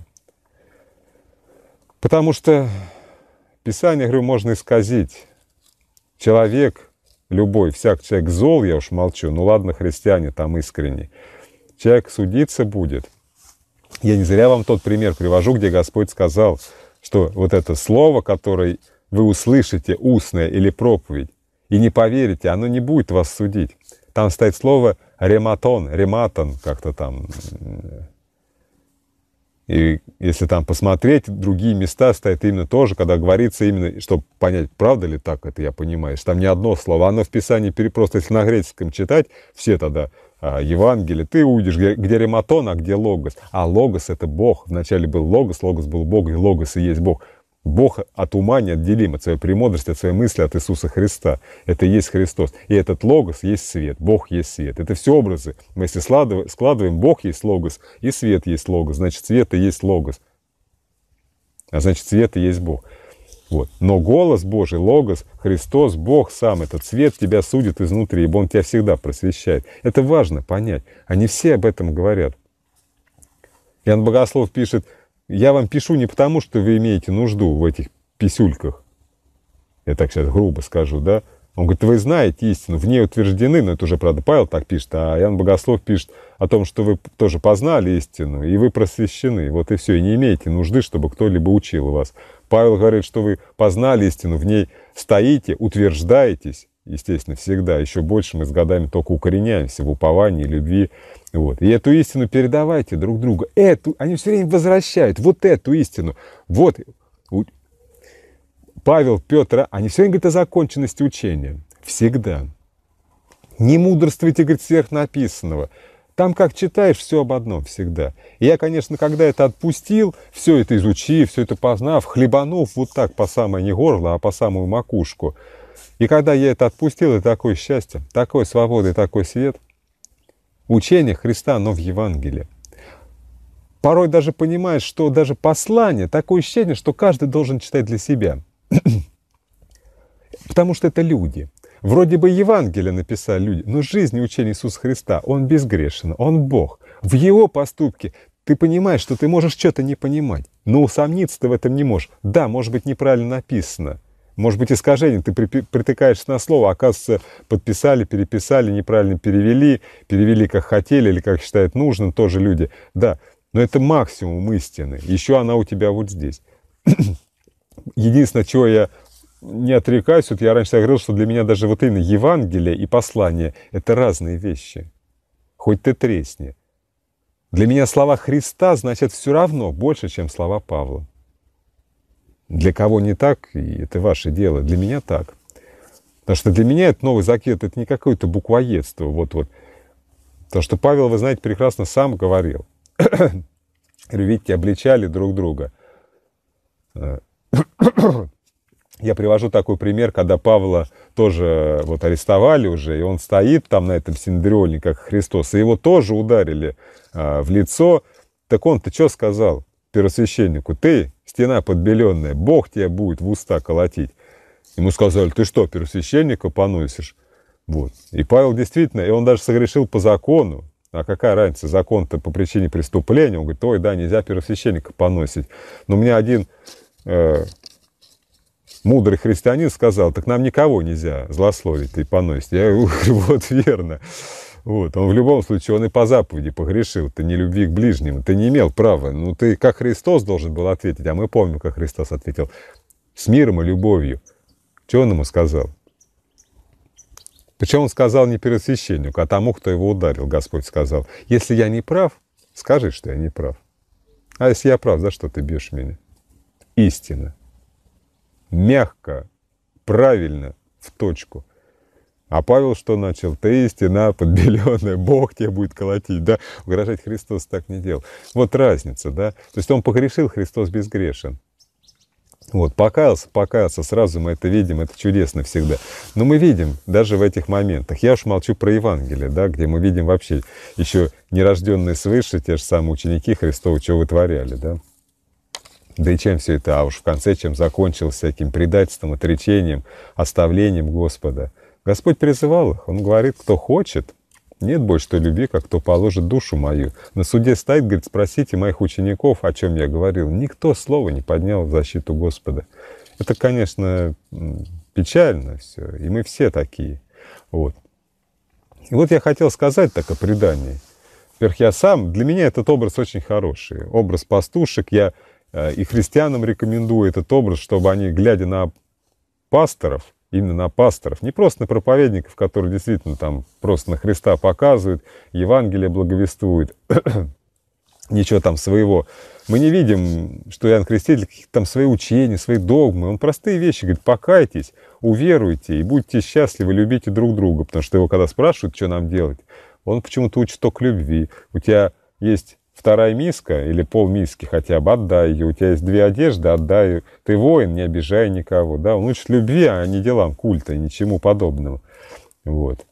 Потому что Писание, говорю, можно исказить. Человек, любой, всяк человек зол, я уж молчу, ну ладно, христиане там искренне. Человек судиться будет. Я не зря вам тот пример привожу, где Господь сказал, что вот это слово, которое вы услышите устное или проповедь, и не поверите, оно не будет вас судить. Там стоит слово «рематон», «рематон» как-то там. И если там посмотреть, другие места стоят именно тоже, когда говорится именно, чтобы понять, правда ли так это я понимаю, что там не одно слово, оно в Писании, перепросто если на греческом читать, все тогда а, Евангелие, ты увидишь, где, где рематон, а где логос. А логос — это Бог. Вначале был логос, логос был Бог, и логос и есть Бог. Бог от ума не неотделим, от своей премудрости, от своей мысли, от Иисуса Христа. Это и есть Христос. И этот логос есть свет, Бог есть свет. Это все образы. Мы если складываем, Бог есть логос, и свет есть логос, значит, свет и есть логос. А значит, свет и есть Бог. Вот. Но голос Божий, Логос, Христос, Бог сам, этот свет тебя судит изнутри, ибо Он тебя всегда просвещает. Это важно понять. Они все об этом говорят. Иоанн Богослов пишет, я вам пишу не потому, что вы имеете нужду в этих писюльках. Я так сейчас грубо скажу, да. Он говорит, вы знаете истину, в ней утверждены, но это уже, правда, Павел так пишет, а Иоанн Богослов пишет о том, что вы тоже познали истину, и вы просвещены, вот и все, и не имеете нужды, чтобы кто-либо учил вас. Павел говорит, что вы познали истину, в ней стоите, утверждаетесь, естественно, всегда еще больше мы с годами только укореняемся в уповании, любви. Вот. И эту истину передавайте друг другу. Эту, они все время возвращают вот эту истину. Вот Павел, Петр, они все время говорят о законченности учения. Всегда. Не мудрствуйте, говорит, сверх написанного. Там, как читаешь, все об одном всегда. И я, конечно, когда это отпустил, все это изучив, все это познав, хлебанув вот так по самое не горло, а по самую макушку – и когда я это отпустил, и такое счастье, такое свободы, такой свет, учение Христа, оно в Евангелии. Порой даже понимаешь, что даже послание, такое ощущение, что каждый должен читать для себя. Потому что это люди. Вроде бы Евангелие написали люди, но жизнь и учение Иисуса Христа, Он безгрешен, Он Бог. В Его поступке ты понимаешь, что ты можешь что-то не понимать, но усомниться ты в этом не можешь. Да, может быть, неправильно написано – может быть, искажение, ты притыкаешься на слово, а оказывается, подписали, переписали, неправильно перевели, перевели как хотели или как считают нужным, тоже люди. Да, но это максимум истины. Еще она у тебя вот здесь. Единственное, чего я не отрекаюсь, вот я раньше говорил, что для меня даже вот именно Евангелие и послание – это разные вещи. Хоть ты тресни. Для меня слова Христа значат все равно больше, чем слова Павла. Для кого не так, и это ваше дело. Для меня так. Потому что для меня этот Новый Закет, это не какое-то буквоедство. Вот -вот. То, что Павел, вы знаете, прекрасно сам говорил. Видите, обличали друг друга. Э, Я привожу такой пример, когда Павла тоже э, вот арестовали уже, и он стоит там на этом синдрионе, как Христос, и его тоже ударили а, в лицо. Так он-то что сказал? первосвященнику, ты, стена подбеленная, Бог тебя будет в уста колотить. Ему сказали, ты что, первосвященника поносишь? Вот. И Павел действительно, и он даже согрешил по закону. А какая разница, закон-то по причине преступления? Он говорит, ой, да, нельзя первосвященника поносить. Но мне один э, мудрый христианин сказал, так нам никого нельзя злословить и поносить. Я говорю, вот верно. Вот. Он в любом случае, он и по заповеди погрешил. Ты не любви к ближнему, ты не имел права. Ну, ты как Христос должен был ответить, а мы помним, как Христос ответил. С миром и любовью. Что он ему сказал? Причем он сказал не перед а тому, кто его ударил, Господь сказал. Если я не прав, скажи, что я не прав. А если я прав, за что ты бьешь меня? Истина. Мягко, правильно, в точку. А Павел что начал? Ты истина подбеленная, Бог тебя будет колотить, да? Угрожать Христос так не делал. Вот разница, да? То есть он погрешил, Христос безгрешен. Вот, покаялся, покаялся, сразу мы это видим, это чудесно всегда. Но мы видим даже в этих моментах, я уж молчу про Евангелие, да, где мы видим вообще еще нерожденные свыше, те же самые ученики Христова, что вытворяли, да. Да и чем все это, а уж в конце чем закончилось всяким предательством, отречением, оставлением Господа – Господь призывал их. Он говорит, кто хочет, нет больше той любви, как кто положит душу мою. На суде стоит, говорит, спросите моих учеников, о чем я говорил. Никто слова не поднял в защиту Господа. Это, конечно, печально все, и мы все такие. Вот. И вот я хотел сказать такое предание. Во-первых, я сам, для меня этот образ очень хороший. Образ пастушек, я э, и христианам рекомендую этот образ, чтобы они, глядя на пасторов, именно на пасторов, не просто на проповедников, которые действительно там просто на Христа показывают, Евангелие благовествуют, ничего там своего. Мы не видим, что Иоанн Креститель какие-то там свои учения, свои догмы. Он простые вещи говорит, покайтесь, уверуйте и будьте счастливы, любите друг друга. Потому что его когда спрашивают, что нам делать, он почему-то учит только любви. У тебя есть Вторая миска или пол миски хотя бы, отдай ее. У тебя есть две одежды, отдай ее. Ты воин, не обижай никого. Да? Он учит любви, а не делам культа, ничему подобному. Вот.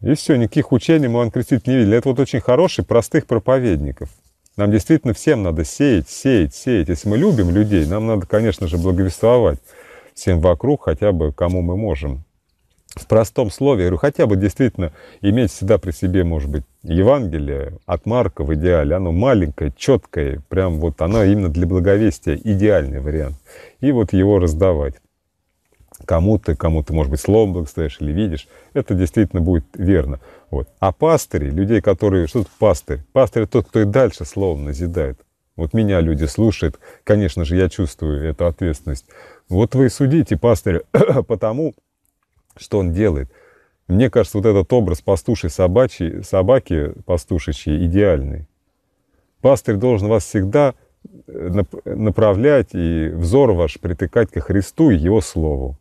И все, никаких учений мы крестить не видели. Это вот очень хороший, простых проповедников. Нам действительно всем надо сеять, сеять, сеять. Если мы любим людей, нам надо, конечно же, благовествовать всем вокруг, хотя бы кому мы можем в простом слове, я говорю, хотя бы действительно иметь всегда при себе, может быть, Евангелие от Марка в идеале, оно маленькое, четкое, прям вот оно именно для благовестия идеальный вариант. И вот его раздавать. Кому-то, кому-то, может быть, словом благословишь или видишь, это действительно будет верно. Вот. А пастыри, людей, которые... Что тут пастырь? Пастырь — тот, кто и дальше словом назидает. Вот меня люди слушают, конечно же, я чувствую эту ответственность. Вот вы судите пастыря потому, что он делает. Мне кажется, вот этот образ пастушей собачьей, собаки пастушечьей идеальный. Пастырь должен вас всегда э, направлять и взор ваш притыкать ко Христу и Его Слову,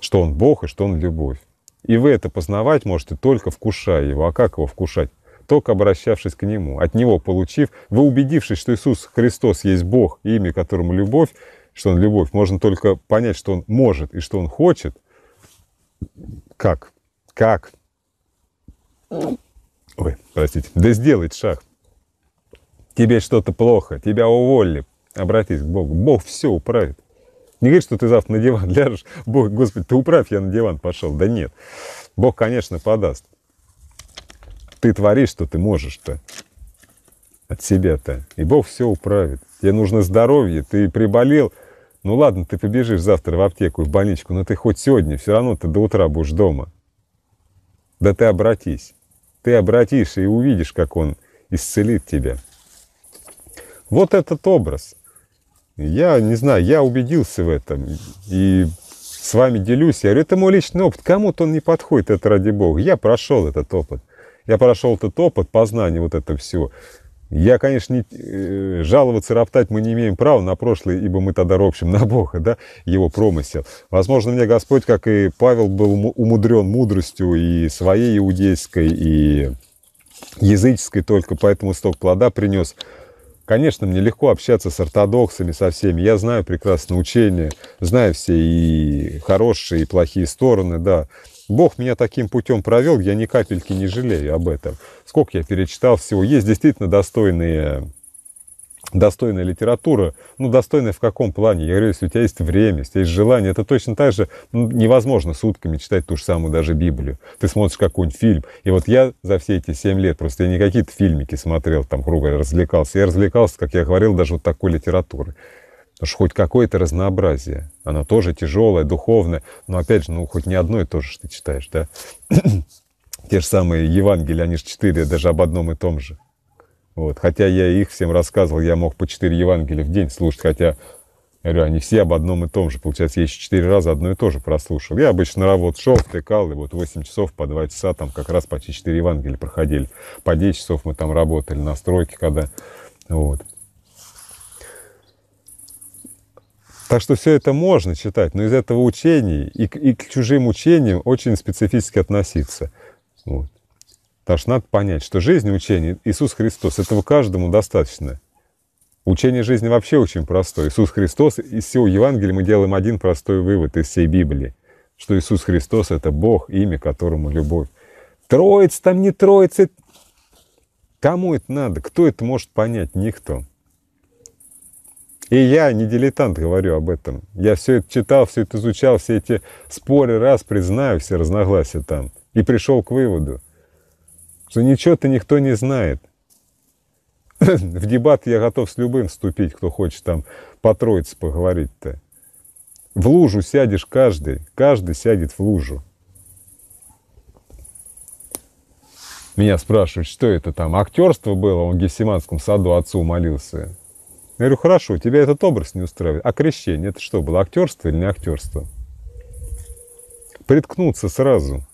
что Он Бог и что Он любовь. И вы это познавать можете только вкушая Его. А как Его вкушать? Только обращавшись к Нему, от Него получив, вы убедившись, что Иисус Христос есть Бог, имя которому любовь, что Он любовь, можно только понять, что Он может и что Он хочет – как? Как? Ой, простите. Да сделать шаг. Тебе что-то плохо, тебя уволили. Обратись к Богу. Бог все управит. Не говори, что ты завтра на диван ляжешь. Бог, Господи, ты управь, я на диван пошел. Да нет. Бог, конечно, подаст. Ты творишь, что ты можешь-то. От себя-то. И Бог все управит. Тебе нужно здоровье. Ты приболел, ну ладно, ты побежишь завтра в аптеку и в больничку, но ты хоть сегодня, все равно ты до утра будешь дома. Да ты обратись. Ты обратишься и увидишь, как он исцелит тебя. Вот этот образ. Я не знаю, я убедился в этом. И с вами делюсь. Я говорю, это мой личный опыт. Кому-то он не подходит, это ради бога. Я прошел этот опыт. Я прошел этот опыт познание вот это все. Я, конечно, не, э, жаловаться, роптать мы не имеем права на прошлое, ибо мы тогда ропщим на Бога, да, его промысел. Возможно, мне Господь, как и Павел, был умудрен мудростью и своей иудейской, и языческой только, поэтому столько плода принес. Конечно, мне легко общаться с ортодоксами, со всеми. Я знаю прекрасное учение, знаю все и хорошие, и плохие стороны, да. Бог меня таким путем провел, я ни капельки не жалею об этом. Сколько я перечитал всего. Есть действительно достойные, достойная литература. Ну, достойная в каком плане? Я говорю, если у тебя есть время, если есть желание, это точно так же ну, невозможно сутками читать ту же самую даже Библию. Ты смотришь какой-нибудь фильм. И вот я за все эти семь лет, просто я не какие-то фильмики смотрел, там, круга развлекался. Я развлекался, как я говорил, даже вот такой литературой. Потому что хоть какое-то разнообразие. Оно тоже тяжелое, духовное. Но опять же, ну хоть не одно и то же ты читаешь, да? Те же самые Евангелия, они же четыре, даже об одном и том же. Вот. Хотя я их всем рассказывал, я мог по четыре Евангелия в день слушать, хотя, я говорю, они все об одном и том же. Получается, я еще четыре раза одно и то же прослушал. Я обычно на работу шел, втыкал, и вот 8 часов по 2 часа там как раз почти четыре Евангелия проходили. По 10 часов мы там работали на стройке, когда... Вот. Так что все это можно читать, но из этого учений и, и к чужим учениям очень специфически относиться. Вот. Потому что надо понять, что жизнь учение Иисус Христос, этого каждому достаточно. Учение жизни вообще очень простое. Иисус Христос, из всего Евангелия мы делаем один простой вывод из всей Библии, что Иисус Христос — это Бог, имя которому любовь. Троица там не троица. Кому это надо? Кто это может понять? Никто. И я не дилетант говорю об этом. Я все это читал, все это изучал, все эти споры раз признаю, все разногласия там. И пришел к выводу, что ничего-то никто не знает. В дебат я готов с любым вступить, кто хочет там по троице поговорить-то. В лужу сядешь каждый, каждый сядет в лужу. Меня спрашивают, что это там, актерство было, он в Гефсиманском саду отцу молился. Я говорю, хорошо, тебя этот образ не устраивает. А крещение, это что было, актерство или не актерство? Приткнуться сразу.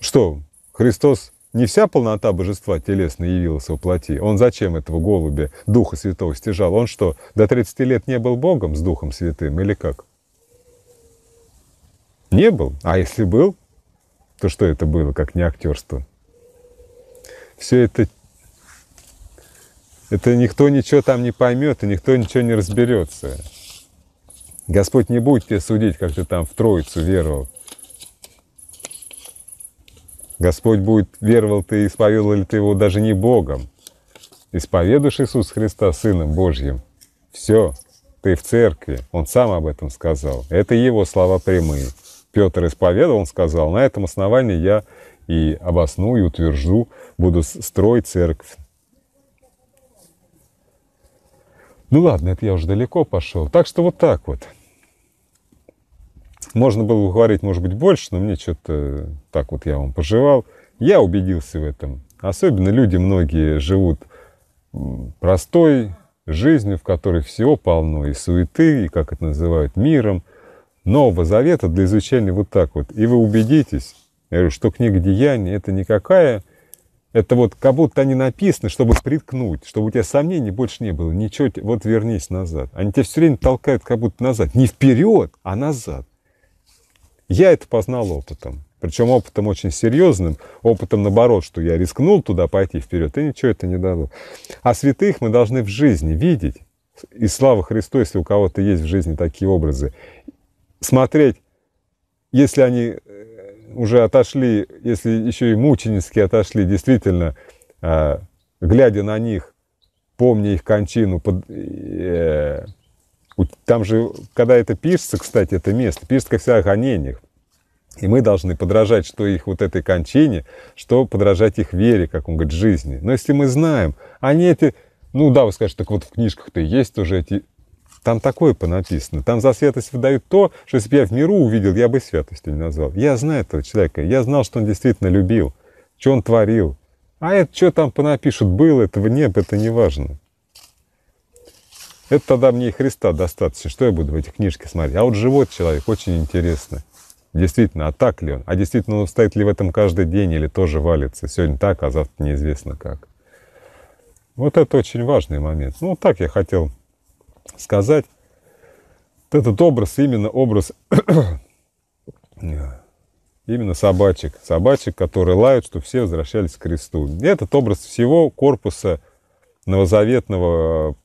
Что, Христос не вся полнота божества телесно явилась в плоти. Он зачем этого голубя, Духа Святого стяжал? Он что, до 30 лет не был Богом с Духом Святым или как? Не был. А если был, то что это было, как не актерство? Все это это никто ничего там не поймет и никто ничего не разберется. Господь не будет тебя судить, как ты там в Троицу веровал. Господь будет, веровал ты, исповедовал ли ты его даже не Богом. Исповедуешь Иисуса Христа Сыном Божьим, все, ты в церкви. Он сам об этом сказал. Это его слова прямые. Петр исповедовал, он сказал, на этом основании я и обосну, и утвержу, буду строить церковь Ну ладно, это я уже далеко пошел. Так что вот так вот. Можно было бы говорить, может быть, больше, но мне что-то так вот я вам пожевал. Я убедился в этом. Особенно люди многие живут простой жизнью, в которой всего полно, и суеты, и, как это называют, миром. Нового Завета для изучения вот так вот. И вы убедитесь, я говорю, что книга «Деяний» — это никакая это вот как будто они написаны, чтобы приткнуть, чтобы у тебя сомнений больше не было. Ничего, вот вернись назад. Они тебя все время толкают как будто назад. Не вперед, а назад. Я это познал опытом. Причем опытом очень серьезным, опытом наоборот, что я рискнул туда пойти вперед, и ничего это не дало. А святых мы должны в жизни видеть, и слава Христу, если у кого-то есть в жизни такие образы, смотреть, если они уже отошли, если еще и мученически отошли, действительно, а, глядя на них, помня их кончину, под, э, там же, когда это пишется, кстати, это место, пишется, как всегда, о гонениях. И мы должны подражать что их вот этой кончине, что подражать их вере, как он говорит, жизни. Но если мы знаем, они эти, ну да, вы скажете, так вот в книжках-то есть уже эти там такое понаписано. Там за святость выдают то, что если бы я в миру увидел, я бы святостью не назвал. Я знаю этого человека. Я знал, что он действительно любил, что он творил. А это что там понапишут, было этого, нет, это не важно. Это тогда мне и Христа достаточно. Что я буду в эти книжки смотреть? А вот живой человек очень интересный. Действительно, а так ли он? А действительно, он стоит ли в этом каждый день или тоже валится? Сегодня так, а завтра неизвестно как. Вот это очень важный момент. Ну, так я хотел сказать. этот образ, именно образ, именно собачек. Собачек, которые лают, что все возвращались к кресту. И этот образ всего корпуса новозаветного,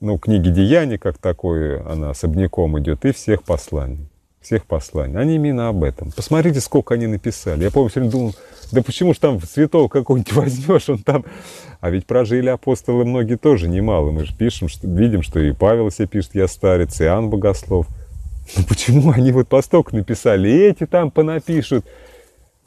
ну, книги Деяний, как такой, она особняком идет, и всех посланий всех посланий. Они именно об этом. Посмотрите, сколько они написали. Я помню, все время думал, да почему же там святого какого нибудь возьмешь, он там... А ведь прожили апостолы многие тоже немало. Мы же пишем, что, видим, что и Павел себе пишет «Я старец», и Иоанн Богослов. Ну почему они вот постолько написали, и эти там понапишут.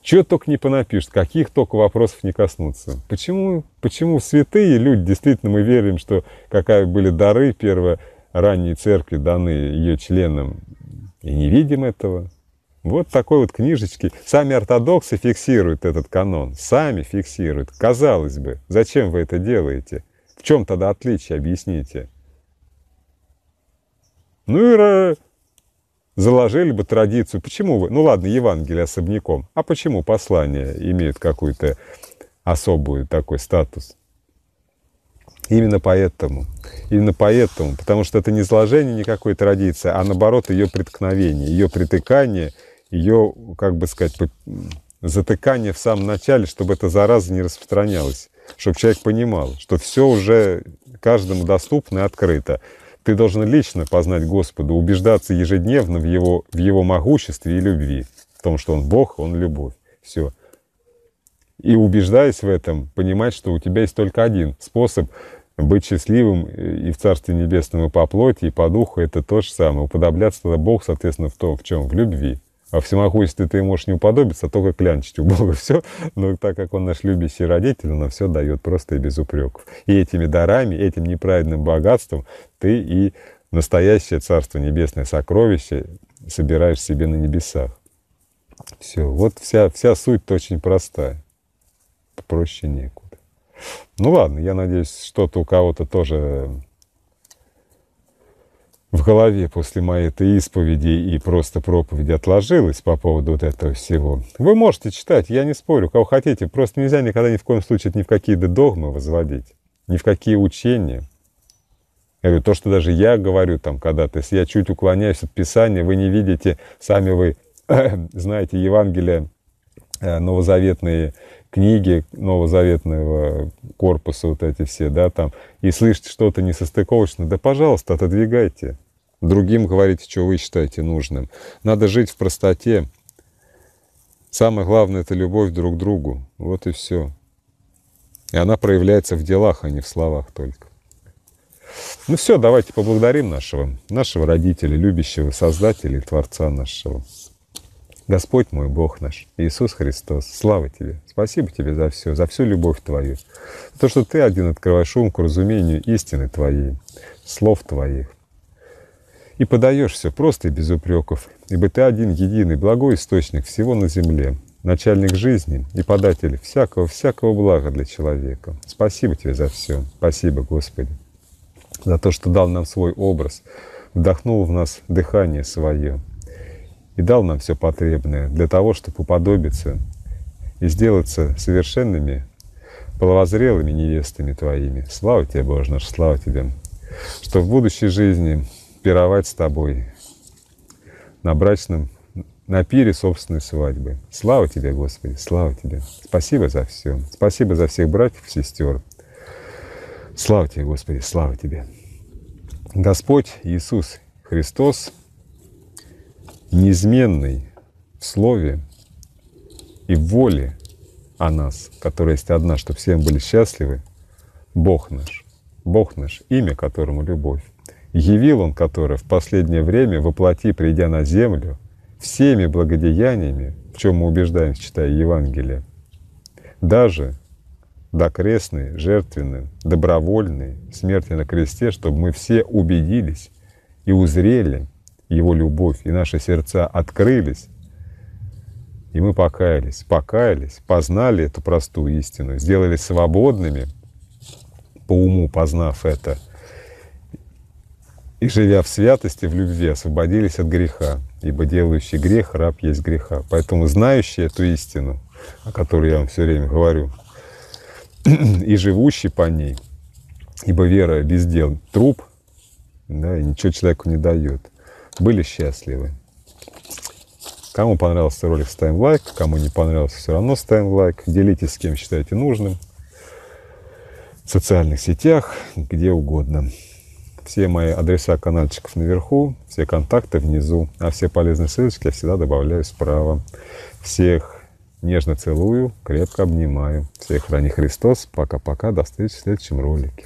Чего только не понапишут, каких только вопросов не коснутся. Почему, почему святые люди, действительно мы верим, что какая были дары первые ранней церкви даны ее членам, и не видим этого. Вот такой вот книжечки. Сами ортодоксы фиксируют этот канон, сами фиксируют. Казалось бы, зачем вы это делаете? В чем тогда отличие, объясните. Ну и заложили бы традицию. Почему вы? Ну ладно, Евангелие особняком. А почему послания имеют какую-то особую такой статус? Именно поэтому. Именно поэтому. Потому что это не изложение никакой традиции, а наоборот ее преткновение, ее притыкание, ее, как бы сказать, затыкание в самом начале, чтобы эта зараза не распространялась. Чтобы человек понимал, что все уже каждому доступно и открыто. Ты должен лично познать Господа, убеждаться ежедневно в его, в его могуществе и любви, в том, что Он Бог, Он любовь. Все. И убеждаясь в этом, понимать, что у тебя есть только один способ быть счастливым э, и в Царстве Небесном, и по плоти, и по духу – это то же самое. Уподобляться тогда Бог, соответственно, в том, в чем? В любви. А в всемогуществе ты можешь не уподобиться, а только клянчить у Бога все. Но так как он наш любящий родитель, он все дает просто и без упреков. И этими дарами, этим неправедным богатством ты и настоящее Царство Небесное сокровище собираешь себе на небесах. Все, вот вся, вся суть очень простая. Проще некуда. Ну ладно, я надеюсь, что-то у кого-то тоже в голове после моей этой исповеди и просто проповеди отложилось по поводу вот этого всего. Вы можете читать, я не спорю, кого хотите, просто нельзя никогда ни в коем случае ни в какие догмы возводить, ни в какие учения. Я говорю, то, что даже я говорю там когда-то, если я чуть уклоняюсь от Писания, вы не видите, сами вы знаете Евангелие э, новозаветные книги новозаветного корпуса, вот эти все, да, там, и слышите что-то несостыковочное, да, пожалуйста, отодвигайте. Другим говорите, что вы считаете нужным. Надо жить в простоте. Самое главное – это любовь друг к другу. Вот и все. И она проявляется в делах, а не в словах только. Ну все, давайте поблагодарим нашего, нашего родителя, любящего Создателя и Творца нашего. Господь мой, Бог наш, Иисус Христос, слава Тебе, спасибо Тебе за все, за всю любовь Твою, за то, что Ты один открываешь ум к разумению истины Твоей, слов Твоих. И подаешь все просто и без упреков, ибо Ты один единый, благой источник всего на земле, начальник жизни и податель всякого-всякого блага для человека. Спасибо Тебе за все, спасибо, Господи, за то, что дал нам свой образ, вдохнул в нас дыхание свое, и дал нам все потребное для того, чтобы уподобиться и сделаться совершенными, половозрелыми невестами Твоими. Слава Тебе, Боже наш, слава Тебе, что в будущей жизни пировать с Тобой на брачном, на пире собственной свадьбы. Слава Тебе, Господи, слава Тебе. Спасибо за все. Спасибо за всех братьев сестер. Слава Тебе, Господи, слава Тебе. Господь Иисус Христос, неизменный в слове и в воле о нас, которая есть одна, чтобы все были счастливы, Бог наш, Бог наш, имя которому любовь. Явил Он, которое в последнее время, воплоти, придя на землю, всеми благодеяниями, в чем мы убеждаем, читая Евангелие, даже докрестный, жертвенный, добровольный, смерти на кресте, чтобы мы все убедились и узрели его любовь и наши сердца открылись, и мы покаялись, покаялись, познали эту простую истину, сделались свободными, по уму познав это, и, живя в святости, в любви, освободились от греха, ибо делающий грех, раб есть греха. Поэтому знающий эту истину, о которой я вам все время говорю, и живущий по ней, ибо вера без дел труп, да, и ничего человеку не дает были счастливы. Кому понравился ролик, ставим лайк. Кому не понравился, все равно ставим лайк. Делитесь с кем считаете нужным. В социальных сетях, где угодно. Все мои адреса каналчиков наверху, все контакты внизу. А все полезные ссылочки я всегда добавляю справа. Всех нежно целую, крепко обнимаю. Всех храни Христос. Пока-пока. До встречи в следующем ролике.